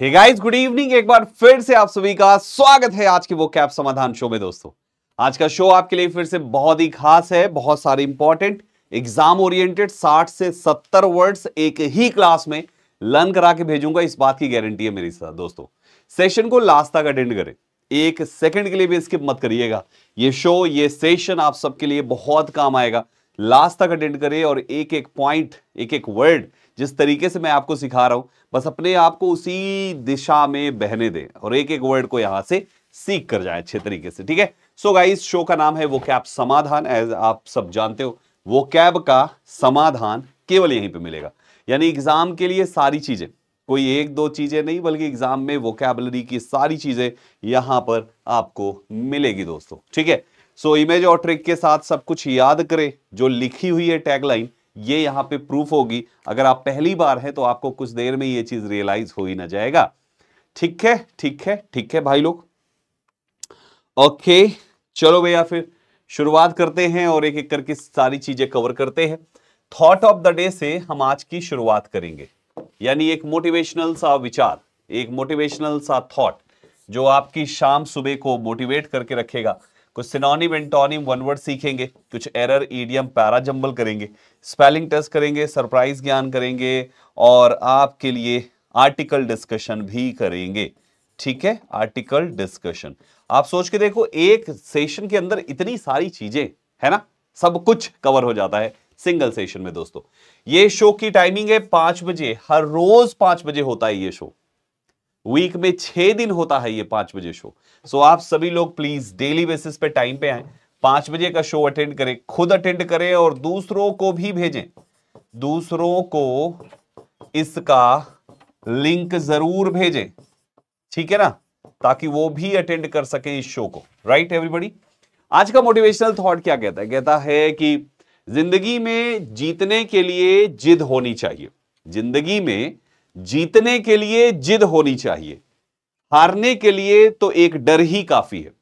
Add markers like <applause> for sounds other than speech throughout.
Hey guys good evening एक बार फिर से आप सभी का स्वागत है आज के वो कैप समाधान शो में दोस्तों आज का शो आपके लिए फिर से बहुत ही खास है बहुत सारे इंपॉर्टेंट एग्जाम ओरिएंटेड 60 से 70 वर्ड्स एक ही क्लास में लर्न करा के भेजूंगा इस बात की गारंटी है मेरी साथ दोस्तों सेशन को लास्ट तक अटेंड करें एक सेकंड के लिए भी स्किप मत करिएगा ये शो ये सेशन आप सबके लिए बहुत काम आएगा लास्ट तक अटेंड करें और एक एक पॉइंट एक एक वर्ड जिस तरीके से मैं आपको सिखा रहा हूं बस अपने आप को उसी दिशा में बहने दें और एक एक वर्ड को यहां से सीख कर जाए अच्छे तरीके से ठीक है सो गाइस शो का नाम है वो कैब समाधान एज आप सब जानते हो वो कैब का समाधान केवल यहीं पे मिलेगा यानी एग्जाम के लिए सारी चीजें कोई एक दो चीजें नहीं बल्कि एग्जाम में वोकेबलरी की सारी चीजें यहां पर आपको मिलेगी दोस्तों ठीक है सो इमेज और ट्रिक के साथ सब कुछ याद करें जो लिखी हुई है टैगलाइन ये यहां पे प्रूफ होगी अगर आप पहली बार हैं तो आपको कुछ देर में ये चीज रियलाइज हो ही ना जाएगा ठीक है ठीक है ठीक है भाई लोग ओके चलो भैया फिर शुरुआत करते हैं और एक एक करके सारी चीजें कवर करते हैं थॉट ऑफ द डे से हम आज की शुरुआत करेंगे यानी एक मोटिवेशनल सा विचार एक मोटिवेशनल सा थॉट जो आपकी शाम सुबह को मोटिवेट करके रखेगा कुछ सिनोनिम एंटोनिम वन वर्ड सीखेंगे कुछ एरर ईडियम पैरा जंबल करेंगे स्पेलिंग टेस्ट करेंगे सरप्राइज ज्ञान करेंगे और आपके लिए आर्टिकल डिस्कशन भी करेंगे ठीक है आर्टिकल डिस्कशन आप सोच के देखो एक सेशन के अंदर इतनी सारी चीजें है ना सब कुछ कवर हो जाता है सिंगल सेशन में दोस्तों ये शो की टाइमिंग है पांच बजे हर रोज पांच बजे होता है ये शो वीक में छह दिन होता है ये पांच बजे शो सो आप सभी लोग प्लीज डेली बेसिस पे टाइम पे आए पांच बजे का शो अटेंड करें खुद अटेंड करें और दूसरों को भी भेजें दूसरों को इसका लिंक जरूर भेजें ठीक है ना ताकि वो भी अटेंड कर सके इस शो को राइट right, एवरीबडी आज का मोटिवेशनल थॉट क्या कहता है कहता है कि जिंदगी में जीतने के लिए जिद होनी चाहिए जिंदगी में जीतने के लिए जिद होनी चाहिए हारने के लिए तो एक डर ही काफी है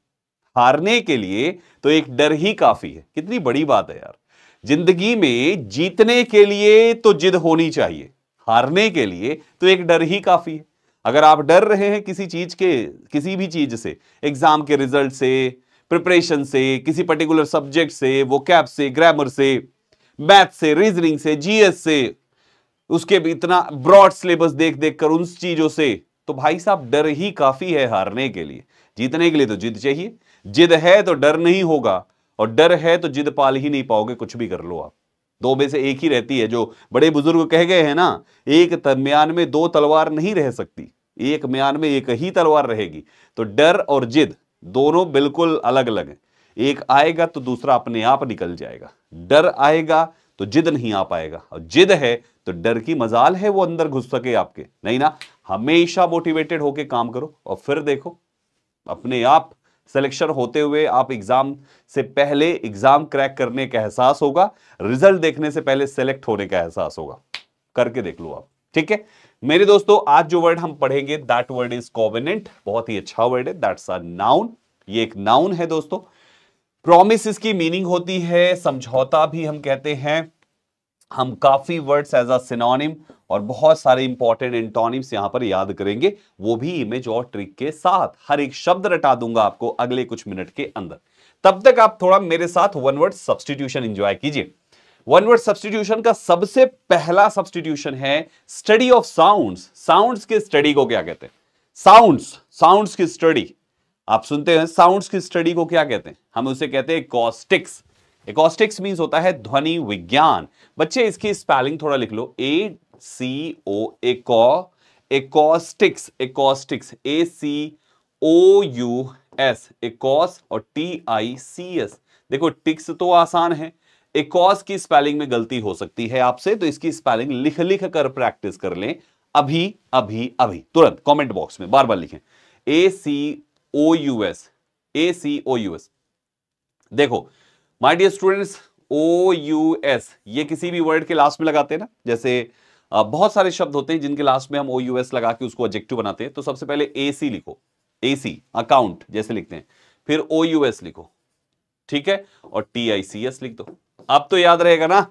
हारने के लिए तो एक डर ही काफी है कितनी बड़ी बात है यार जिंदगी में जीतने के लिए तो जिद होनी चाहिए हारने के लिए तो एक डर ही काफी है अगर आप डर रहे हैं किसी चीज के किसी भी चीज से एग्जाम के रिजल्ट से प्रिपरेशन से किसी पर्टिकुलर सब्जेक्ट से वो कैप से ग्रामर से मैथ से रीजनिंग से जीएस से उसके इतना ब्रॉड सिलेबस देख देख कर उन चीजों से तो भाई साहब डर ही काफी है हारने के लिए जीतने के लिए तो जिद चाहिए जिद है तो डर नहीं होगा और डर है तो जिद पाल ही नहीं पाओगे कुछ भी कर लो आप दो में से एक ही रहती है जो बड़े बुजुर्ग कह गए हैं ना एक म्यान में दो तलवार नहीं रह सकती एक म्यान में एक ही तलवार रहेगी तो डर और जिद दोनों बिल्कुल अलग अलग हैं एक आएगा तो दूसरा अपने आप निकल जाएगा डर आएगा तो जिद नहीं आ पाएगा और जिद है तो डर की मजाल है वो अंदर घुस सके आपके नहीं ना हमेशा मोटिवेटेड होके काम करो और फिर देखो अपने आप सिलेक्शन होते हुए आप एग्जाम से पहले एग्जाम क्रैक करने का एहसास होगा रिजल्ट देखने से पहले सेलेक्ट होने का एहसास होगा करके देख लो आप ठीक है मेरे दोस्तों आज जो वर्ड हम पढ़ेंगे दैट वर्ड इज कॉविनेंट बहुत ही अच्छा वर्ड है दैट्स अ नाउन ये एक नाउन है दोस्तों प्रॉमिस इसकी मीनिंग होती है समझौता भी हम कहते हैं हम काफी वर्ड्स एज अ सिनोनिम और बहुत सारे इंपॉर्टेंट एंटोनिम्स यहां पर याद करेंगे वो भी इमेज और ट्रिक के साथ हर एक शब्द रटा दूंगा आपको अगले कुछ मिनट के अंदर तब तक आप थोड़ा मेरे साथ वन वर्ड सब्सटीट्यूशन एंजॉय कीजिए वन वर्ड सब्सटीट्यूशन का सबसे पहला सब्सटीट्यूशन है स्टडी ऑफ साउंड्स साउंड्स के स्टडी को क्या कहते हैं साउंड्स साउंड्स की स्टडी आप सुनते हैं साउंड्स की स्टडी को क्या कहते हैं हम उसे कहते हैं कॉस्टिक्स एकॉस्टिक्स मीन्स होता है ध्वनि विज्ञान बच्चे इसकी स्पेलिंग थोड़ा लिख लो A C O acou acoustics acoustics A C O U S acous और टी आई सी एस देखो टिक्स तो आसान है एकॉस की स्पेलिंग में गलती हो सकती है आपसे तो इसकी स्पेलिंग लिख लिख कर प्रैक्टिस कर लें अभी अभी अभी तुरंत कमेंट बॉक्स में बार बार लिखें A C O U S A C O U S देखो my dear students O U S ये किसी भी वर्ड के लास्ट में लगाते हैं ना जैसे बहुत सारे शब्द होते हैं जिनके लास्ट में हम ओ यू एस लगा के उसको ऑब्जेक्टिव बनाते हैं तो सबसे पहले ए सी लिखो ए सी अकाउंट जैसे लिखते हैं फिर ओ यू एस लिखो ठीक है और टी आई सी एस लिख दो अब तो याद रहेगा ना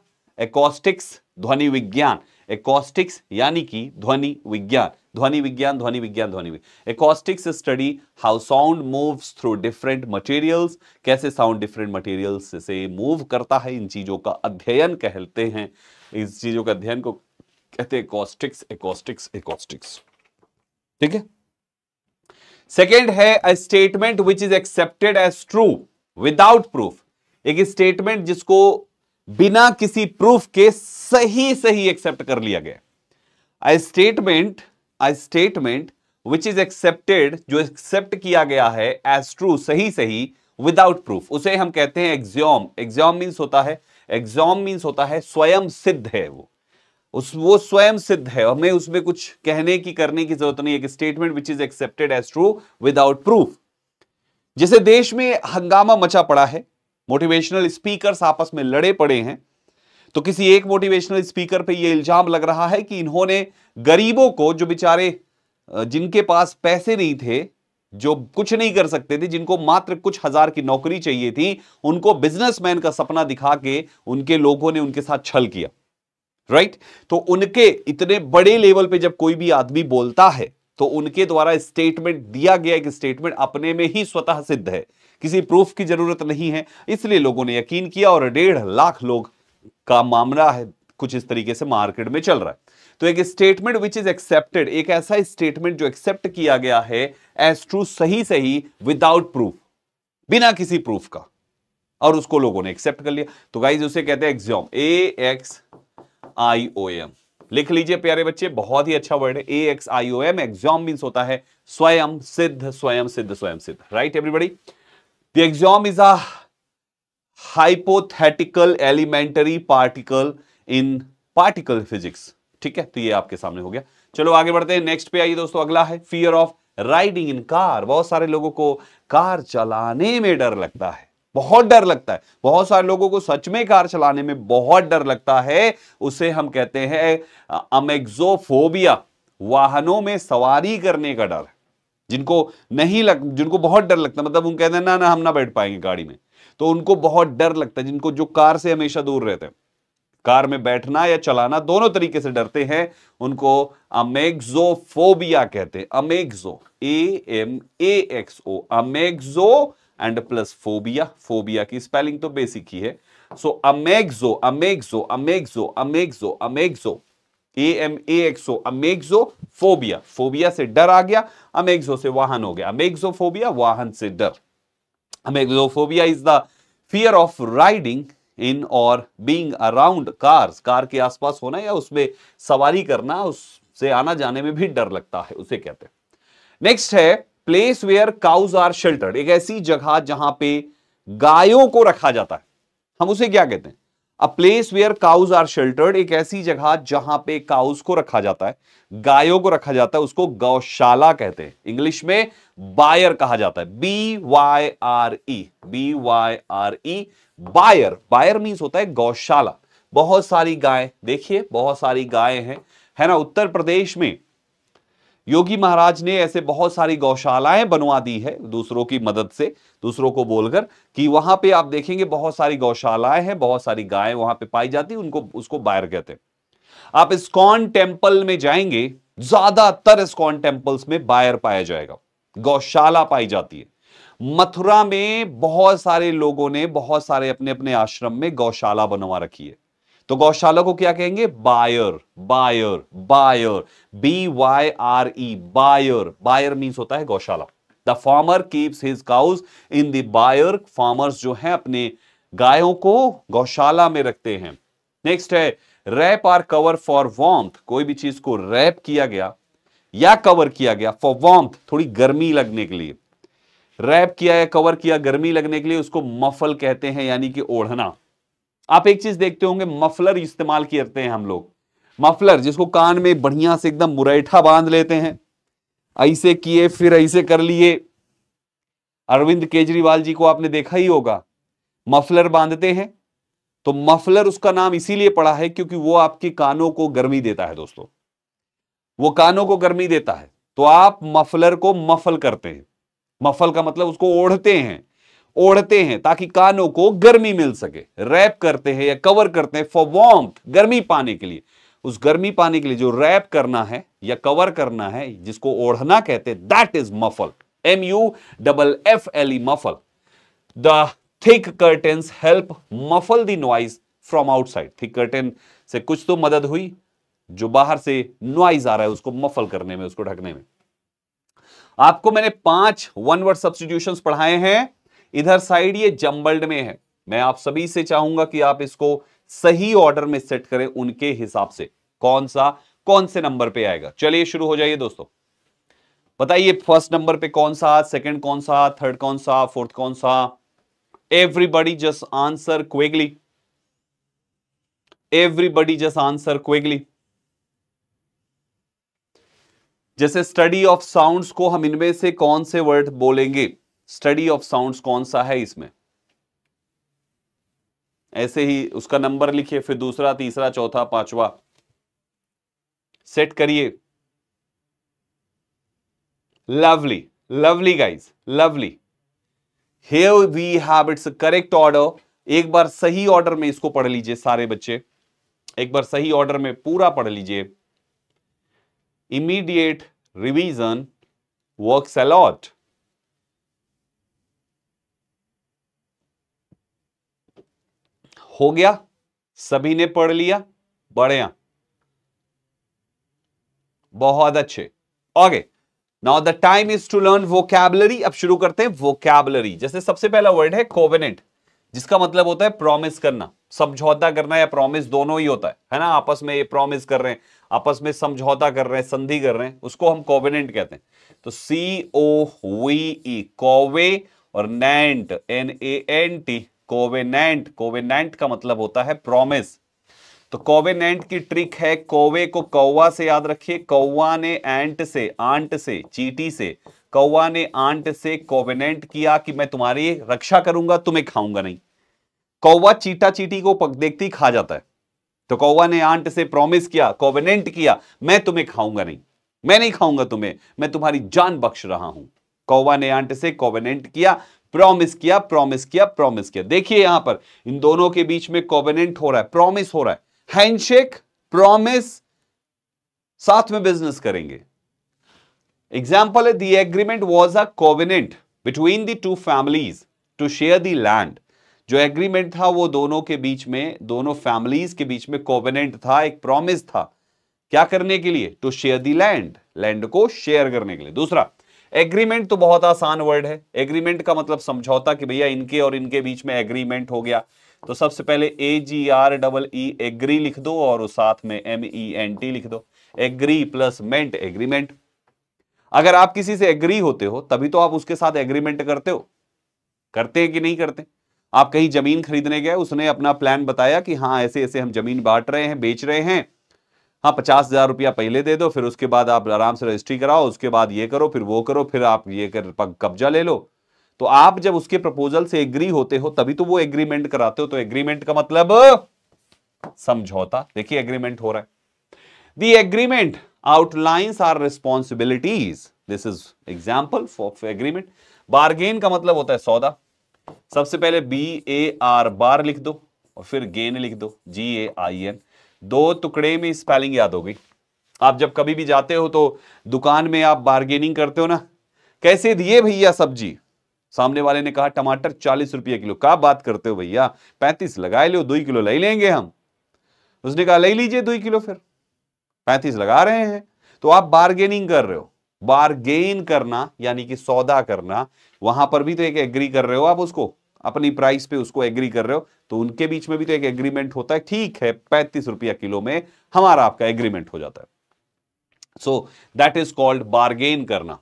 एकॉस्टिक्स ध्वनि विज्ञान एकॉस्टिक्स यानी कि ध्वनि विज्ञान ध्वनि विज्ञान ध्वनि विज्ञान ध्वनि acoustics study how sound moves through different materials कैसे साउंड डिफरेंट मटेरियल्स से मूव करता है इन चीज़ों का अध्ययन कहते हैं इस चीज़ों का अध्ययन को कहते हैं एकॉस्टिक्स एकॉस्टिक्स एकॉस्टिक्स ठीक है सेकेंड है a statement which is accepted as true without proof एक स्टेटमेंट जिसको बिना किसी प्रूफ के सही सही एक्सेप्ट कर लिया गया a statement a statement which is accepted जो एक्सेप्ट किया गया है एज ट्रू सही सही विदाउट प्रूफ उसे हम कहते हैं एग्जॉम एग्जॉम मीन्स होता है एग्जॉम मीन्स होता है स्वयं सिद्ध है वो उस वो स्वयं सिद्ध है हमें उसमें कुछ कहने की करने की जरूरत नहीं एक statement which is accepted as true without proof जिसे देश में हंगामा मचा पड़ा है मोटिवेशनल स्पीकर्स आपस में लड़े पड़े हैं तो किसी एक मोटिवेशनल स्पीकर पे ये इल्जाम लग रहा है कि इन्होंने गरीबों को जो बेचारे जिनके पास पैसे नहीं थे जो कुछ नहीं कर सकते थे जिनको मात्र कुछ हजार की नौकरी चाहिए थी उनको बिजनेसमैन का सपना दिखा के उनके लोगों ने उनके साथ छल किया राइट तो उनके इतने बड़े लेवल पे जब कोई भी आदमी बोलता है तो उनके द्वारा स्टेटमेंट दिया गया एक स्टेटमेंट अपने में ही स्वतः सिद्ध है किसी प्रूफ की जरूरत नहीं है इसलिए लोगों ने यकीन किया और डेढ़ लाख लोग का मामला है कुछ इस तरीके से मार्केट में चल रहा है तो एक स्टेटमेंट विच इज एक्सेप्टेड एक ऐसा स्टेटमेंट जो एक्सेप्ट किया गया है एज ट्रू सही सही विदाउट प्रूफ बिना किसी प्रूफ का और उसको लोगों ने एक्सेप्ट कर लिया तो गाइज उसे कहते हैं axiom A X I O M लिख लीजिए प्यारे बच्चे बहुत ही अच्छा वर्ड है A X I O M axiom mean होता है स्वयं सिद्ध स्वयं सिद्ध स्वयं सिद्ध right everybody the axiom is a hypothetical elementary particle in particle physics ठीक है तो ये आपके सामने हो गया चलो आगे बढ़ते हैं नेक्स्ट पे आइए दोस्तों अगला है fear of riding in car बहुत सारे लोगों को कार चलाने में डर लगता है बहुत डर लगता है बहुत सारे लोगों को सच में कार चलाने में बहुत डर लगता है उसे हम कहते हैं अमेग्जोफोबिया वाहनों में सवारी करने का डर जिनको नहीं लग जिनको बहुत डर लगता मतलब उन कहते हैं ना ना हम ना बैठ पाएंगे गाड़ी में तो उनको बहुत डर लगता है जिनको जो कार से हमेशा दूर रहते हैं कार में बैठना या चलाना दोनों तरीके से डरते हैं उनको अमेक्सोफोबिया कहते हैं amaxo A M A X O amaxo and plus phobia phobia की स्पेलिंग तो बेसिक ही है so amaxo amaxo amaxo amaxo amaxo A M A X O amaxo phobia phobia से डर आ गया अमेग्जो से वाहन हो गया फोबिया वाहन से डर amaxophobia is the fear of riding in और बींग अराउंड कार्स कार के आसपास होना या उसमें सवारी करना उससे आना जाने में भी डर लगता है उसे कहते हैं नेक्स्ट है place where cows are sheltered एक ऐसी जगह जहां पे गायों को रखा जाता है हम उसे क्या कहते हैं a place where cows are sheltered एक ऐसी जगह जहां पे काउज को रखा जाता है गायों को रखा जाता है उसको गौशाला कहते हैं इंग्लिश में बायर कहा जाता है B Y R E B Y R E byre byre mean होता है गौशाला बहुत सारी गाय देखिए बहुत सारी गाय हैं है ना उत्तर प्रदेश में योगी महाराज ने ऐसे बहुत सारी गौशालाएं बनवा दी है दूसरों की मदद से दूसरों को बोलकर कि वहां पे आप देखेंगे बहुत सारी गौशालाएं हैं बहुत सारी गायें वहां पे पाई जाती उनको उसको बायर कहते हैं आप इस्कॉन टेम्पल में जाएंगे ज्यादातर इस्कॉन टेम्पल्स में बायर पाया जाएगा गौशाला पाई जाती है मथुरा में बहुत सारे लोगों ने बहुत सारे अपने अपने आश्रम में गौशाला बनवा रखी है तो गौशाला को क्या कहेंगे byre byre byre B Y R E byre byre means होता है गौशाला the farmer keeps his cows in the byre farmers जो है अपने गायों को गौशाला में रखते हैं नेक्स्ट है wrap or cover for warmth कोई भी चीज को रैप किया गया या कवर किया गया फॉर वॉम्थ थोड़ी गर्मी लगने के लिए रैप किया या कवर किया गर्मी लगने के लिए उसको मफल कहते हैं यानी कि ओढ़ना आप एक चीज देखते होंगे मफलर इस्तेमाल करते हैं हम लोग मफलर जिसको कान में बढ़िया से एकदम मुरैठा बांध लेते हैं ऐसे किए फिर ऐसे कर लिए अरविंद केजरीवाल जी को आपने देखा ही होगा मफलर बांधते हैं तो मफलर उसका नाम इसीलिए पड़ा है क्योंकि वो आपके कानों को गर्मी देता है दोस्तों वो कानों को गर्मी देता है तो आप मफलर को मफल करते हैं मफल का मतलब उसको ओढ़ते हैं ओढ़ते हैं ताकि कानों को गर्मी मिल सके रैप करते हैं या कवर करते हैं फॉर वॉम्थ गर्मी पाने के लिए उस गर्मी पाने के लिए जो रैप करना है या कवर करना है जिसको ओढ़ना कहते हैं that is muffle M U double F L E muffle the thick curtains help muffle the noise from outside thick curtain से कुछ तो मदद हुई जो बाहर से नॉइज आ रहा है उसको मफल करने में उसको ढकने में आपको मैंने पांच वन वर्ड सब्सटीट्यूशन पढ़ाए हैं इधर साइड ये जम्बल्ड में है मैं आप सभी से चाहूंगा कि आप इसको सही ऑर्डर में सेट करें उनके हिसाब से कौन सा कौन से नंबर पे आएगा चलिए शुरू हो जाइए दोस्तों बताइए फर्स्ट नंबर पे कौन सा सेकंड कौन सा थर्ड कौन सा फोर्थ कौन सा everybody just answer quickly everybody just answer quickly जैसे स्टडी ऑफ साउंड्स को हम इनमें से कौन से वर्ड बोलेंगे स्टडी ऑफ साउंड्स कौन सा है इसमें ऐसे ही उसका नंबर लिखिए फिर दूसरा तीसरा चौथा पांचवा सेट करिए lovely lovely guys lovely have we have it's correct order एक बार सही ऑर्डर में इसको पढ़ लीजिए सारे बच्चे एक बार सही ऑर्डर में पूरा पढ़ लीजिए immediate revision works a lot. हो गया सभी ने पढ़ लिया बढ़िया बहुत अच्छे okay now the time is to learn vocabulary अब शुरू करते हैं वोकैबलरी जैसे सबसे पहला वर्ड है कोवेनेंट जिसका मतलब होता है प्रॉमिस करना समझौता करना या प्रॉमिस दोनों ही होता है है ना आपस में ये प्रॉमिस कर रहे हैं आपस में समझौता कर रहे हैं संधि कर रहे हैं उसको हम कोवेनेंट कहते हैं तो सी ओ ई कोवे और nant N A N T covenant covenant का मतलब होता है प्रॉमिस तो कोवेनेंट की ट्रिक है कोवे को कौवा से याद रखिए कौवा ने एंट से आंट से चीटी से कौवा ने आंट से कोवेनेंट किया कि मैं तुम्हारी रक्षा करूंगा तुम्हें खाऊंगा नहीं कौवा चीटा चीटी को देखती खा जाता है तो कौवा ने आंट से प्रॉमिस किया कोवेनेंट किया मैं तुम्हें खाऊंगा नहीं मैं नहीं खाऊंगा तुम्हें मैं तुम्हारी जान बख्श रहा हूं कौवा ने आंट से कोवेनेंट किया प्रॉमिस किया प्रॉमिस किया प्रॉमिस किया देखिए यहां पर इन दोनों के बीच में कोवेनेंट हो रहा है प्रॉमिस हो रहा है हैंडशेक प्रॉमिस साथ में बिजनेस करेंगे example the agreement was a covenant between two two families to share the land जो एग्रीमेंट था वो दोनों के बीच में दोनों फैमिलीज के बीच में कोवेनेंट था एक प्रॉमिस था क्या करने के लिए to share the land land को शेयर करने के लिए दूसरा एग्रीमेंट तो बहुत आसान वर्ड है एग्रीमेंट का मतलब समझौता कि भैया इनके और इनके बीच में एग्रीमेंट हो गया तो सबसे पहले A G R double E agree लिख दो और उस साथ में एम ई एन टी लिख दो एग्री प्लस मेंट एग्रीमेंट अगर आप किसी से एग्री होते हो तभी तो आप उसके साथ एग्रीमेंट करते हो करते हैं कि नहीं करते आप कहीं जमीन खरीदने गए उसने अपना प्लान बताया कि हाँ ऐसे ऐसे हम जमीन बांट रहे हैं बेच रहे हैं हाँ पचास हजार रुपया पहले दे दो फिर उसके बाद आप आराम से रजिस्ट्री कराओ उसके बाद ये करो फिर वो करो फिर आप ये कर कब्जा ले लो तो आप जब उसके प्रपोजल से एग्री होते हो तभी तो वो एग्रीमेंट कराते हो तो एग्रीमेंट का मतलब समझौता देखिए एग्रीमेंट हो रहा है the agreement outlines are responsibilities this is example for agreement bargain का मतलब होता है सौदा सबसे पहले बी ए आर बार लिख दो और फिर गेन लिख दो जी ए आई एन दो टुकड़े में स्पेलिंग याद हो गई आप जब कभी भी जाते हो तो दुकान में आप बार्गेनिंग करते हो ना कैसे दिए भैया सब्जी सामने वाले ने कहा टमाटर चालीस रुपये किलो क्या बात करते हो भैया पैंतीस लगा लो दो किलो ले लेंगे हम उसने कहा ले लीजिए दो किलो फिर पैंतीस लगा रहे हैं तो आप बार्गेनिंग कर रहे हो बारगेन करना यानी कि सौदा करना वहां पर भी तो एक एग्री कर रहे हो आप उसको अपनी प्राइस पे उसको एग्री कर रहे हो तो उनके बीच में भी तो एक एग्रीमेंट होता है ठीक है पैंतीस रुपया किलो में हमारा आपका एग्रीमेंट हो जाता है so that is called bargain करना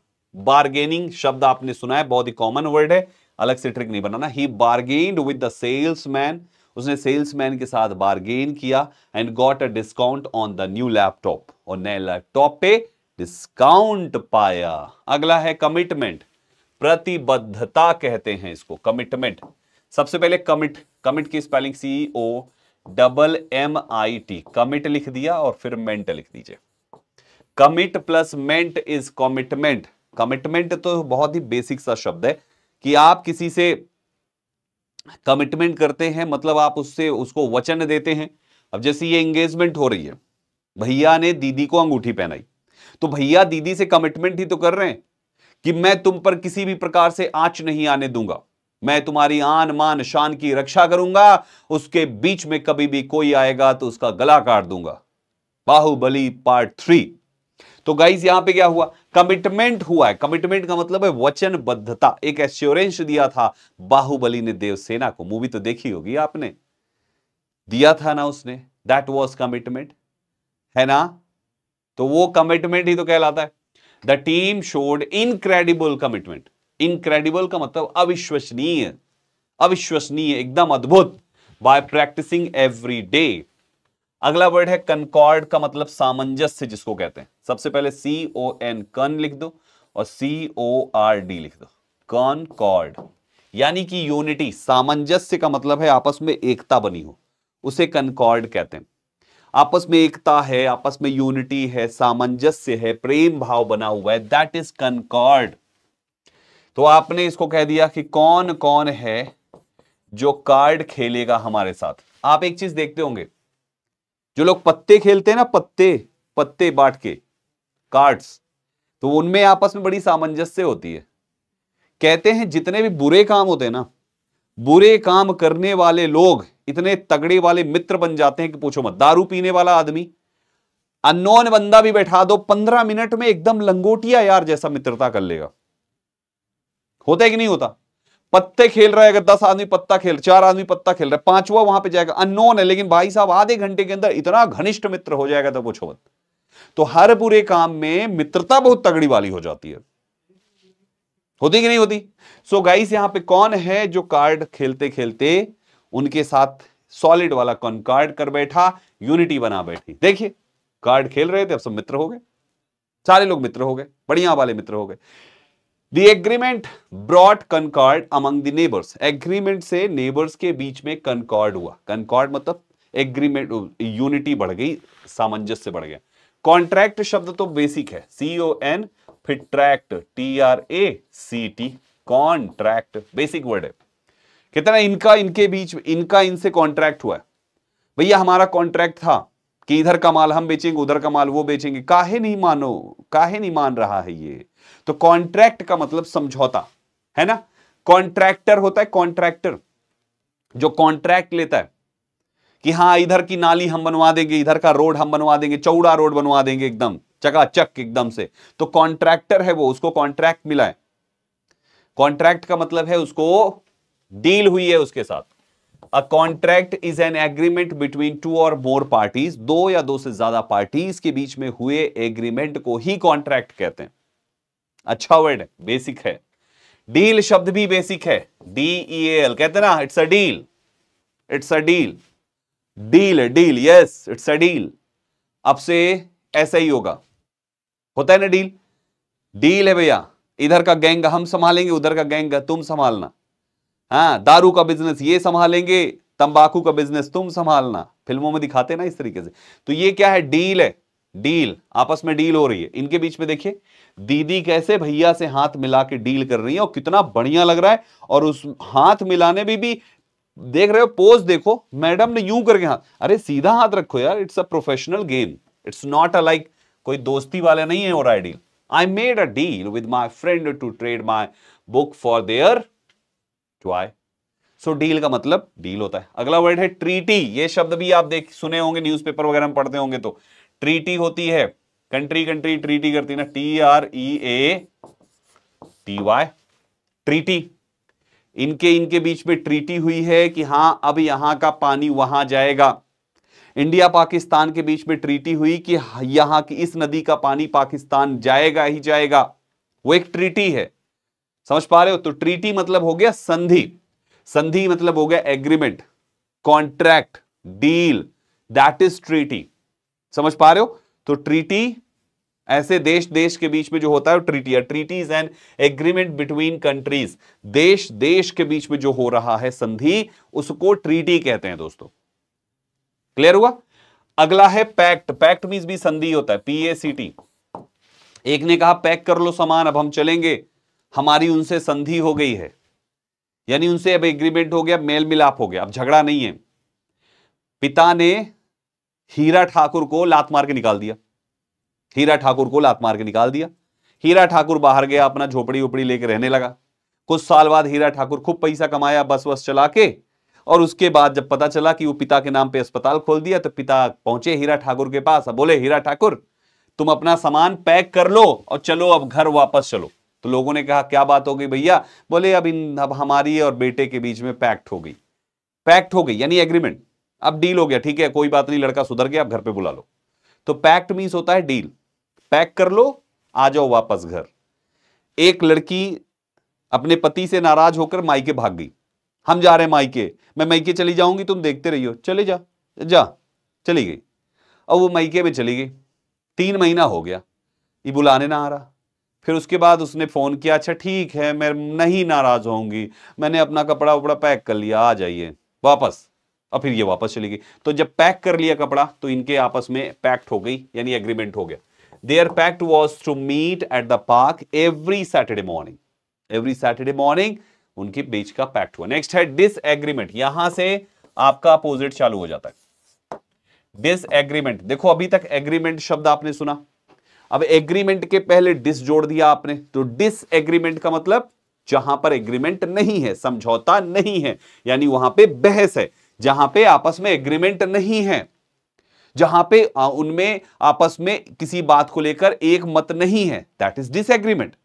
बार्गेनिंग शब्द आपने सुना है बहुत ही कॉमन वर्ड है अलग से ट्रिक नहीं बनाना ही बार्गेन विद द सेल्स उसने सेल्समैन के साथ बार्गेन किया and got a discount on the new laptop और नए लैपटॉप पे डिस्काउंट पाया अगला है कमिटमेंट प्रतिबद्धता कहते हैं इसको कमिटमेंट सबसे पहले कमिट कमिट की spelling C O double M I T commit लिख दिया और फिर मेंट लिख दीजिए commit plus ment is commitment commitment तो बहुत ही बेसिक सा शब्द है कि आप किसी से कमिटमेंट करते हैं मतलब आप उससे उसको वचन देते हैं अब जैसे ये एंगेजमेंट हो रही है भैया ने दीदी को अंगूठी पहनाई तो भैया दीदी से कमिटमेंट ही तो कर रहे हैं कि मैं तुम पर किसी भी प्रकार से आंच नहीं आने दूंगा मैं तुम्हारी आन मान शान की रक्षा करूंगा उसके बीच में कभी भी कोई आएगा तो उसका गला काट दूंगा बाहुबली पार्ट थ्री तो गाइज यहां पे क्या हुआ कमिटमेंट हुआ है कमिटमेंट का मतलब है वचनबद्धता एक एश्योरेंस दिया था बाहुबली ने देवसेना को मूवी तो देखी होगी आपने दिया था ना उसने दैट वॉज कमिटमेंट है ना तो वो कमिटमेंट ही तो कहलाता है the team showed incredible commitment incredible का मतलब अविश्वसनीय अविश्वसनीय एकदम अद्भुत बाय प्रैक्टिसिंग एवरी डे अगला वर्ड है कनकॉर्ड का मतलब सामंजस्य जिसको कहते हैं सबसे पहले सी ओ एन कन लिख दो और सी ओ आर डी लिख दो कनकॉर्ड यानी कि यूनिटी सामंजस्य का मतलब है आपस में एकता बनी हो उसे कनकॉर्ड कहते हैं आपस में एकता है आपस में यूनिटी है सामंजस्य है प्रेम भाव बना हुआ है दैट इज कनकॉर्ड तो आपने इसको कह दिया कि कौन कौन है जो कार्ड खेलेगा हमारे साथ आप एक चीज देखते होंगे जो लोग पत्ते खेलते हैं ना पत्ते पत्ते बांट के कार्ड्स तो उनमें आपस में बड़ी सामंजस्य होती है कहते हैं जितने भी बुरे काम होते हैं ना बुरे काम करने वाले लोग इतने तगड़े वाले मित्र बन जाते हैं कि पूछो मत दारू पीने वाला आदमी अनोन बंदा भी बैठा दो पंद्रह मिनट में एकदम लंगोटिया यार जैसा मित्रता कर लेगा होता है कि नहीं होता पत्ते खेल रहा है अगर दस आदमी पत्ता खेल चार आदमी पत्ता खेल रहा है पांचवा वहां पे जाएगा अनोन है लेकिन भाई साहब आधे घंटे के अंदर इतना घनिष्ठ मित्र हो जाएगा तो पूछो मत तो हर पूरे काम में मित्रता बहुत तगड़ी वाली हो जाती है होती कि नहीं होती सो so गाइस यहां पे कौन है जो कार्ड खेलते खेलते उनके साथ सॉलिड वाला कार्ड कर बैठा यूनिटी बना बैठी देखिए कार्ड खेल रहे थे अब सब मित्र हो गए सारे लोग मित्र हो गए बढ़िया वाले मित्र हो गए The agreement brought concord among the neighbors. Agreement से नेबर्स के बीच में concord हुआ Concord मतलब एग्रीमेंट यूनिटी बढ़ गई सामंजस्य बढ़ गया कॉन्ट्रैक्ट शब्द तो बेसिक है सीओ एन फिर tract T R A C T contract basic word है कहते ना इनका इनके बीच इनका इनसे कॉन्ट्रैक्ट हुआ भैया हमारा कॉन्ट्रैक्ट था कि इधर का माल हम बेचेंगे उधर का माल वो बेचेंगे काहे नहीं मानो काहे नहीं मान रहा है ये तो कॉन्ट्रैक्ट का मतलब समझौता है ना कॉन्ट्रैक्टर होता है कॉन्ट्रैक्टर जो कॉन्ट्रैक्ट लेता है कि हाँ इधर की नाली हम बनवा देंगे इधर का रोड हम बनवा देंगे चौड़ा रोड बनवा देंगे एकदम चकाचक एकदम से तो कॉन्ट्रैक्टर है वो उसको कॉन्ट्रैक्ट मिला है कॉन्ट्रैक्ट का मतलब है उसको डील हुई है उसके साथ a contract is an agreement between two और मोर पार्टीज दो या दो से ज्यादा पार्टीज के बीच में हुए एग्रीमेंट को ही कॉन्ट्रैक्ट कहते हैं अच्छा वर्ड है बेसिक है डील शब्द भी बेसिक है डी ई एल कहते ना it's a deal it's a deal deal deal yes it's a deal अब से ऐसा ही होगा होता है ना डील डील है भैया इधर का गैंग हम संभालेंगे उधर का गैंग तुम संभालना हाँ दारू का बिजनेस ये संभालेंगे तंबाकू का बिजनेस तुम संभालना फिल्मों में दिखाते ना इस तरीके से तो ये क्या है डील है डील आपस में डील हो रही है इनके बीच में देखिए दीदी कैसे भैया से हाथ मिला के डील कर रही है और कितना बढ़िया लग रहा है और उस हाथ मिलाने में भी, भी देख रहे हो पोज देखो मैडम ने यूं करके हाथ अरे सीधा हाथ रखो यार it's a professional game it's not a like कोई दोस्ती वाले नहीं है और I deal I made a deal with my friend to trade my book for their too so deal का मतलब डील होता है अगला वर्ड है ट्रीटी ये शब्द भी आप देख सुने होंगे न्यूज़पेपर वगैरह में पढ़ते होंगे तो ट्रीटी होती है कंट्री कंट्री ट्रीटी करती ना T R E A T Y treaty इनके इनके बीच में ट्रीटी हुई है कि हां अब यहां का पानी वहां जाएगा इंडिया पाकिस्तान के बीच में ट्रीटी हुई कि यहां की इस नदी का पानी पाकिस्तान जाएगा ही जाएगा वो एक ट्रीटी है समझ पा रहे हो तो ट्रीटी मतलब हो गया संधि संधि मतलब हो गया agreement contract deal that is treaty समझ पा रहे हो तो ट्रीटी ऐसे देश देश के बीच में जो होता है ट्रीटी है treaty is an agreement between countries देश देश के बीच में जो हो रहा है संधि उसको ट्रीटी कहते हैं दोस्तों क्लियर हुआ अगला है पैक्ट पैक्ट मीन भी संधि होता है पीएसीटी एक ने कहा पैक कर लो सामान अब हम चलेंगे हमारी उनसे संधि हो गई है यानी उनसे अब एग्रीमेंट हो गया मेल मिलाप हो गया अब झगड़ा नहीं है पिता ने हीरा ठाकुर को लात मार के निकाल दिया हीरा ठाकुर को लात मार के निकाल दिया हीरा ठाकुर बाहर गया अपना झोपड़ी उपड़ी लेके रहने लगा कुछ साल बाद हीरा ठाकुर खूब पैसा कमाया बस वस चला के और उसके बाद जब पता चला कि वो पिता के नाम पे अस्पताल खोल दिया तो पिता पहुंचे हीरा ठाकुर के पास बोले हीरा ठाकुर तुम अपना सामान पैक कर लो और चलो अब घर वापस चलो तो लोगों ने कहा क्या बात हो गई भैया बोले अब इन अब हमारी और बेटे के बीच में पैक्ट हो गई पैक्ट हो गई यानी एग्रीमेंट अब डील हो गया ठीक है कोई बात नहीं लड़का सुधर गया आप घर पे बुला लो तो पैक्ट मीन्स होता है डील पैक कर लो आ जाओ वापस घर एक लड़की अपने पति से नाराज होकर माइके भाग गई हम जा रहे हैं माइके मैं माइके चली जाऊंगी तुम देखते रहियो चले जा जा चली गई अब वो माइके में चली गई तीन महीना हो गया ये बुलाने ना आ रहा फिर उसके बाद उसने फ़ोन किया अच्छा ठीक है मैं नहीं नाराज़ होंगी मैंने अपना कपड़ा वपड़ा पैक कर लिया आ जाइए वापस और फिर ये वापस चली गई तो जब पैक कर लिया कपड़ा तो इनके आपस में पैक्ट हो गई यानी एग्रीमेंट हो गया their pact was to meet at the park every Saturday morning every Saturday morning उनके बीच का पैक्ट हुआ नेक्स्ट है डिस एग्रीमेंट यहां से आपका अपोजिट चालू हो जाता है डिस एग्रीमेंट देखो अभी तक एग्रीमेंट शब्द आपने सुना अब एग्रीमेंट के पहले डिस जोड़ दिया आपने तो डिस एग्रीमेंट का मतलब जहां पर एग्रीमेंट नहीं है समझौता नहीं है यानी वहां पे बहस है जहां पे आपस में एग्रीमेंट नहीं है जहां पे उनमें आपस में किसी बात को लेकर एक मत नहीं है that is disagreement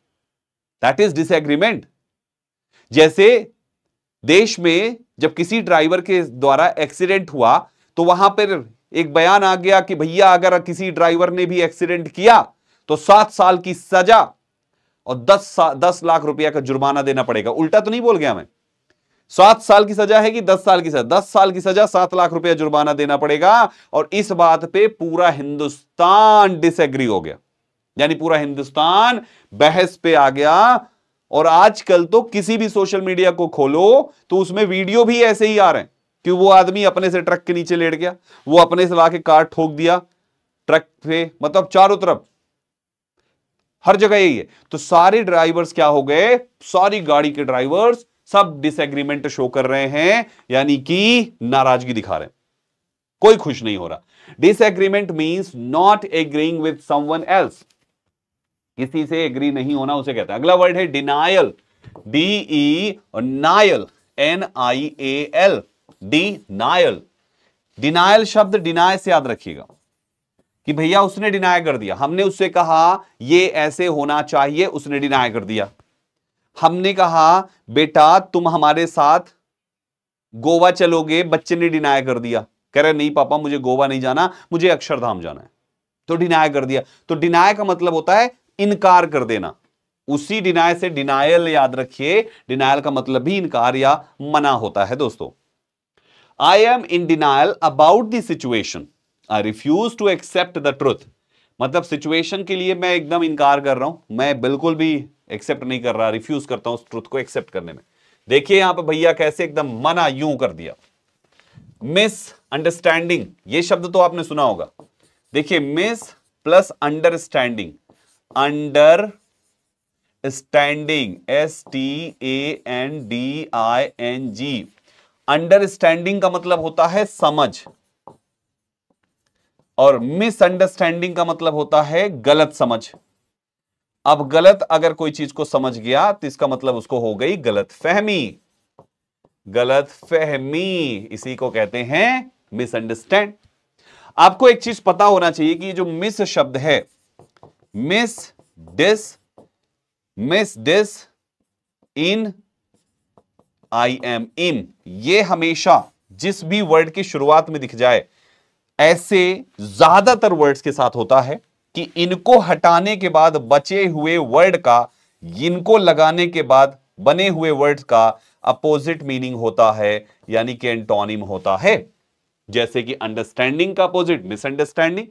that is disagreement जैसे देश में जब किसी ड्राइवर के द्वारा एक्सीडेंट हुआ तो वहां पर एक बयान आ गया कि भैया अगर किसी ड्राइवर ने भी एक्सीडेंट किया तो सात साल की सजा और दस सा, दस लाख रुपया का जुर्माना देना पड़ेगा उल्टा तो नहीं बोल गया मैं सात साल की सजा है कि दस साल की सजा दस साल की सजा सात लाख रुपया जुर्माना देना पड़ेगा और इस बात पे पूरा हिंदुस्तान डिसएग्री हो गया यानी पूरा हिंदुस्तान बहस पे आ गया और आजकल तो किसी भी सोशल मीडिया को खोलो तो उसमें वीडियो भी ऐसे ही आ रहे हैं कि वो आदमी अपने से ट्रक के नीचे लेट गया वो अपने से लाके कार ठोक दिया ट्रक पे मतलब चारों तरफ हर जगह यही है तो सारे ड्राइवर्स क्या हो गए सारी गाड़ी के ड्राइवर्स सब डिसएग्रीमेंट शो कर रहे हैं यानी कि नाराजगी दिखा रहे हैं कोई खुश नहीं हो रहा disagreement means not agreeing with someone else किसी से एग्री नहीं होना उसे कहते हैं अगला वर्ड है डिनायल डी ई नायल N I A L denial denial शब्द डिनाय से याद रखिएगा कि भैया उसने डिनाय कर दिया हमने उससे कहा ये ऐसे होना चाहिए उसने डिनाय कर दिया हमने कहा बेटा तुम हमारे साथ गोवा चलोगे बच्चे ने डिनाय कर दिया कह रहे नहीं पापा मुझे गोवा नहीं जाना मुझे अक्षरधाम जाना है तो डिनाय कर दिया तो डिनाय का मतलब होता है इनकार कर देना उसी डिनाय से डिनायल याद रखिए डिनायल का मतलब भी इनकार या मना होता है दोस्तों I am in denial about the situation. I refuse to accept the truth. मतलब सिचुएशन के लिए मैं एकदम इनकार कर रहा हूं मैं बिल्कुल भी एक्सेप्ट नहीं कर रहा रिफ्यूज करता हूं उस ट्रुथ को एक्सेप्ट करने में देखिए यहां पर भैया कैसे एकदम मना यूं कर दिया मिस अंडरस्टैंडिंग ये शब्द तो आपने सुना होगा देखिए mis plus understanding under standing S T A N D I N G understanding का मतलब होता है समझ और मिसअंडरस्टैंडिंग का मतलब होता है गलत समझ अब गलत अगर कोई चीज को समझ गया तो इसका मतलब उसको हो गई गलत फहमी गलत फहमी इसी को कहते हैं मिसअंडरस्टैंड आपको एक चीज पता होना चाहिए कि जो मिस शब्द है mis dis mis dis in I M in ये हमेशा जिस भी वर्ड की शुरुआत में दिख जाए ऐसे ज्यादातर वर्ड्स के साथ होता है कि इनको हटाने के बाद बचे हुए वर्ड का इनको लगाने के बाद बने हुए वर्ड का अपोजिट मीनिंग होता है यानी कि एंटोनिम होता है जैसे कि अंडरस्टैंडिंग का अपोजिट मिसअंडरस्टैंडिंग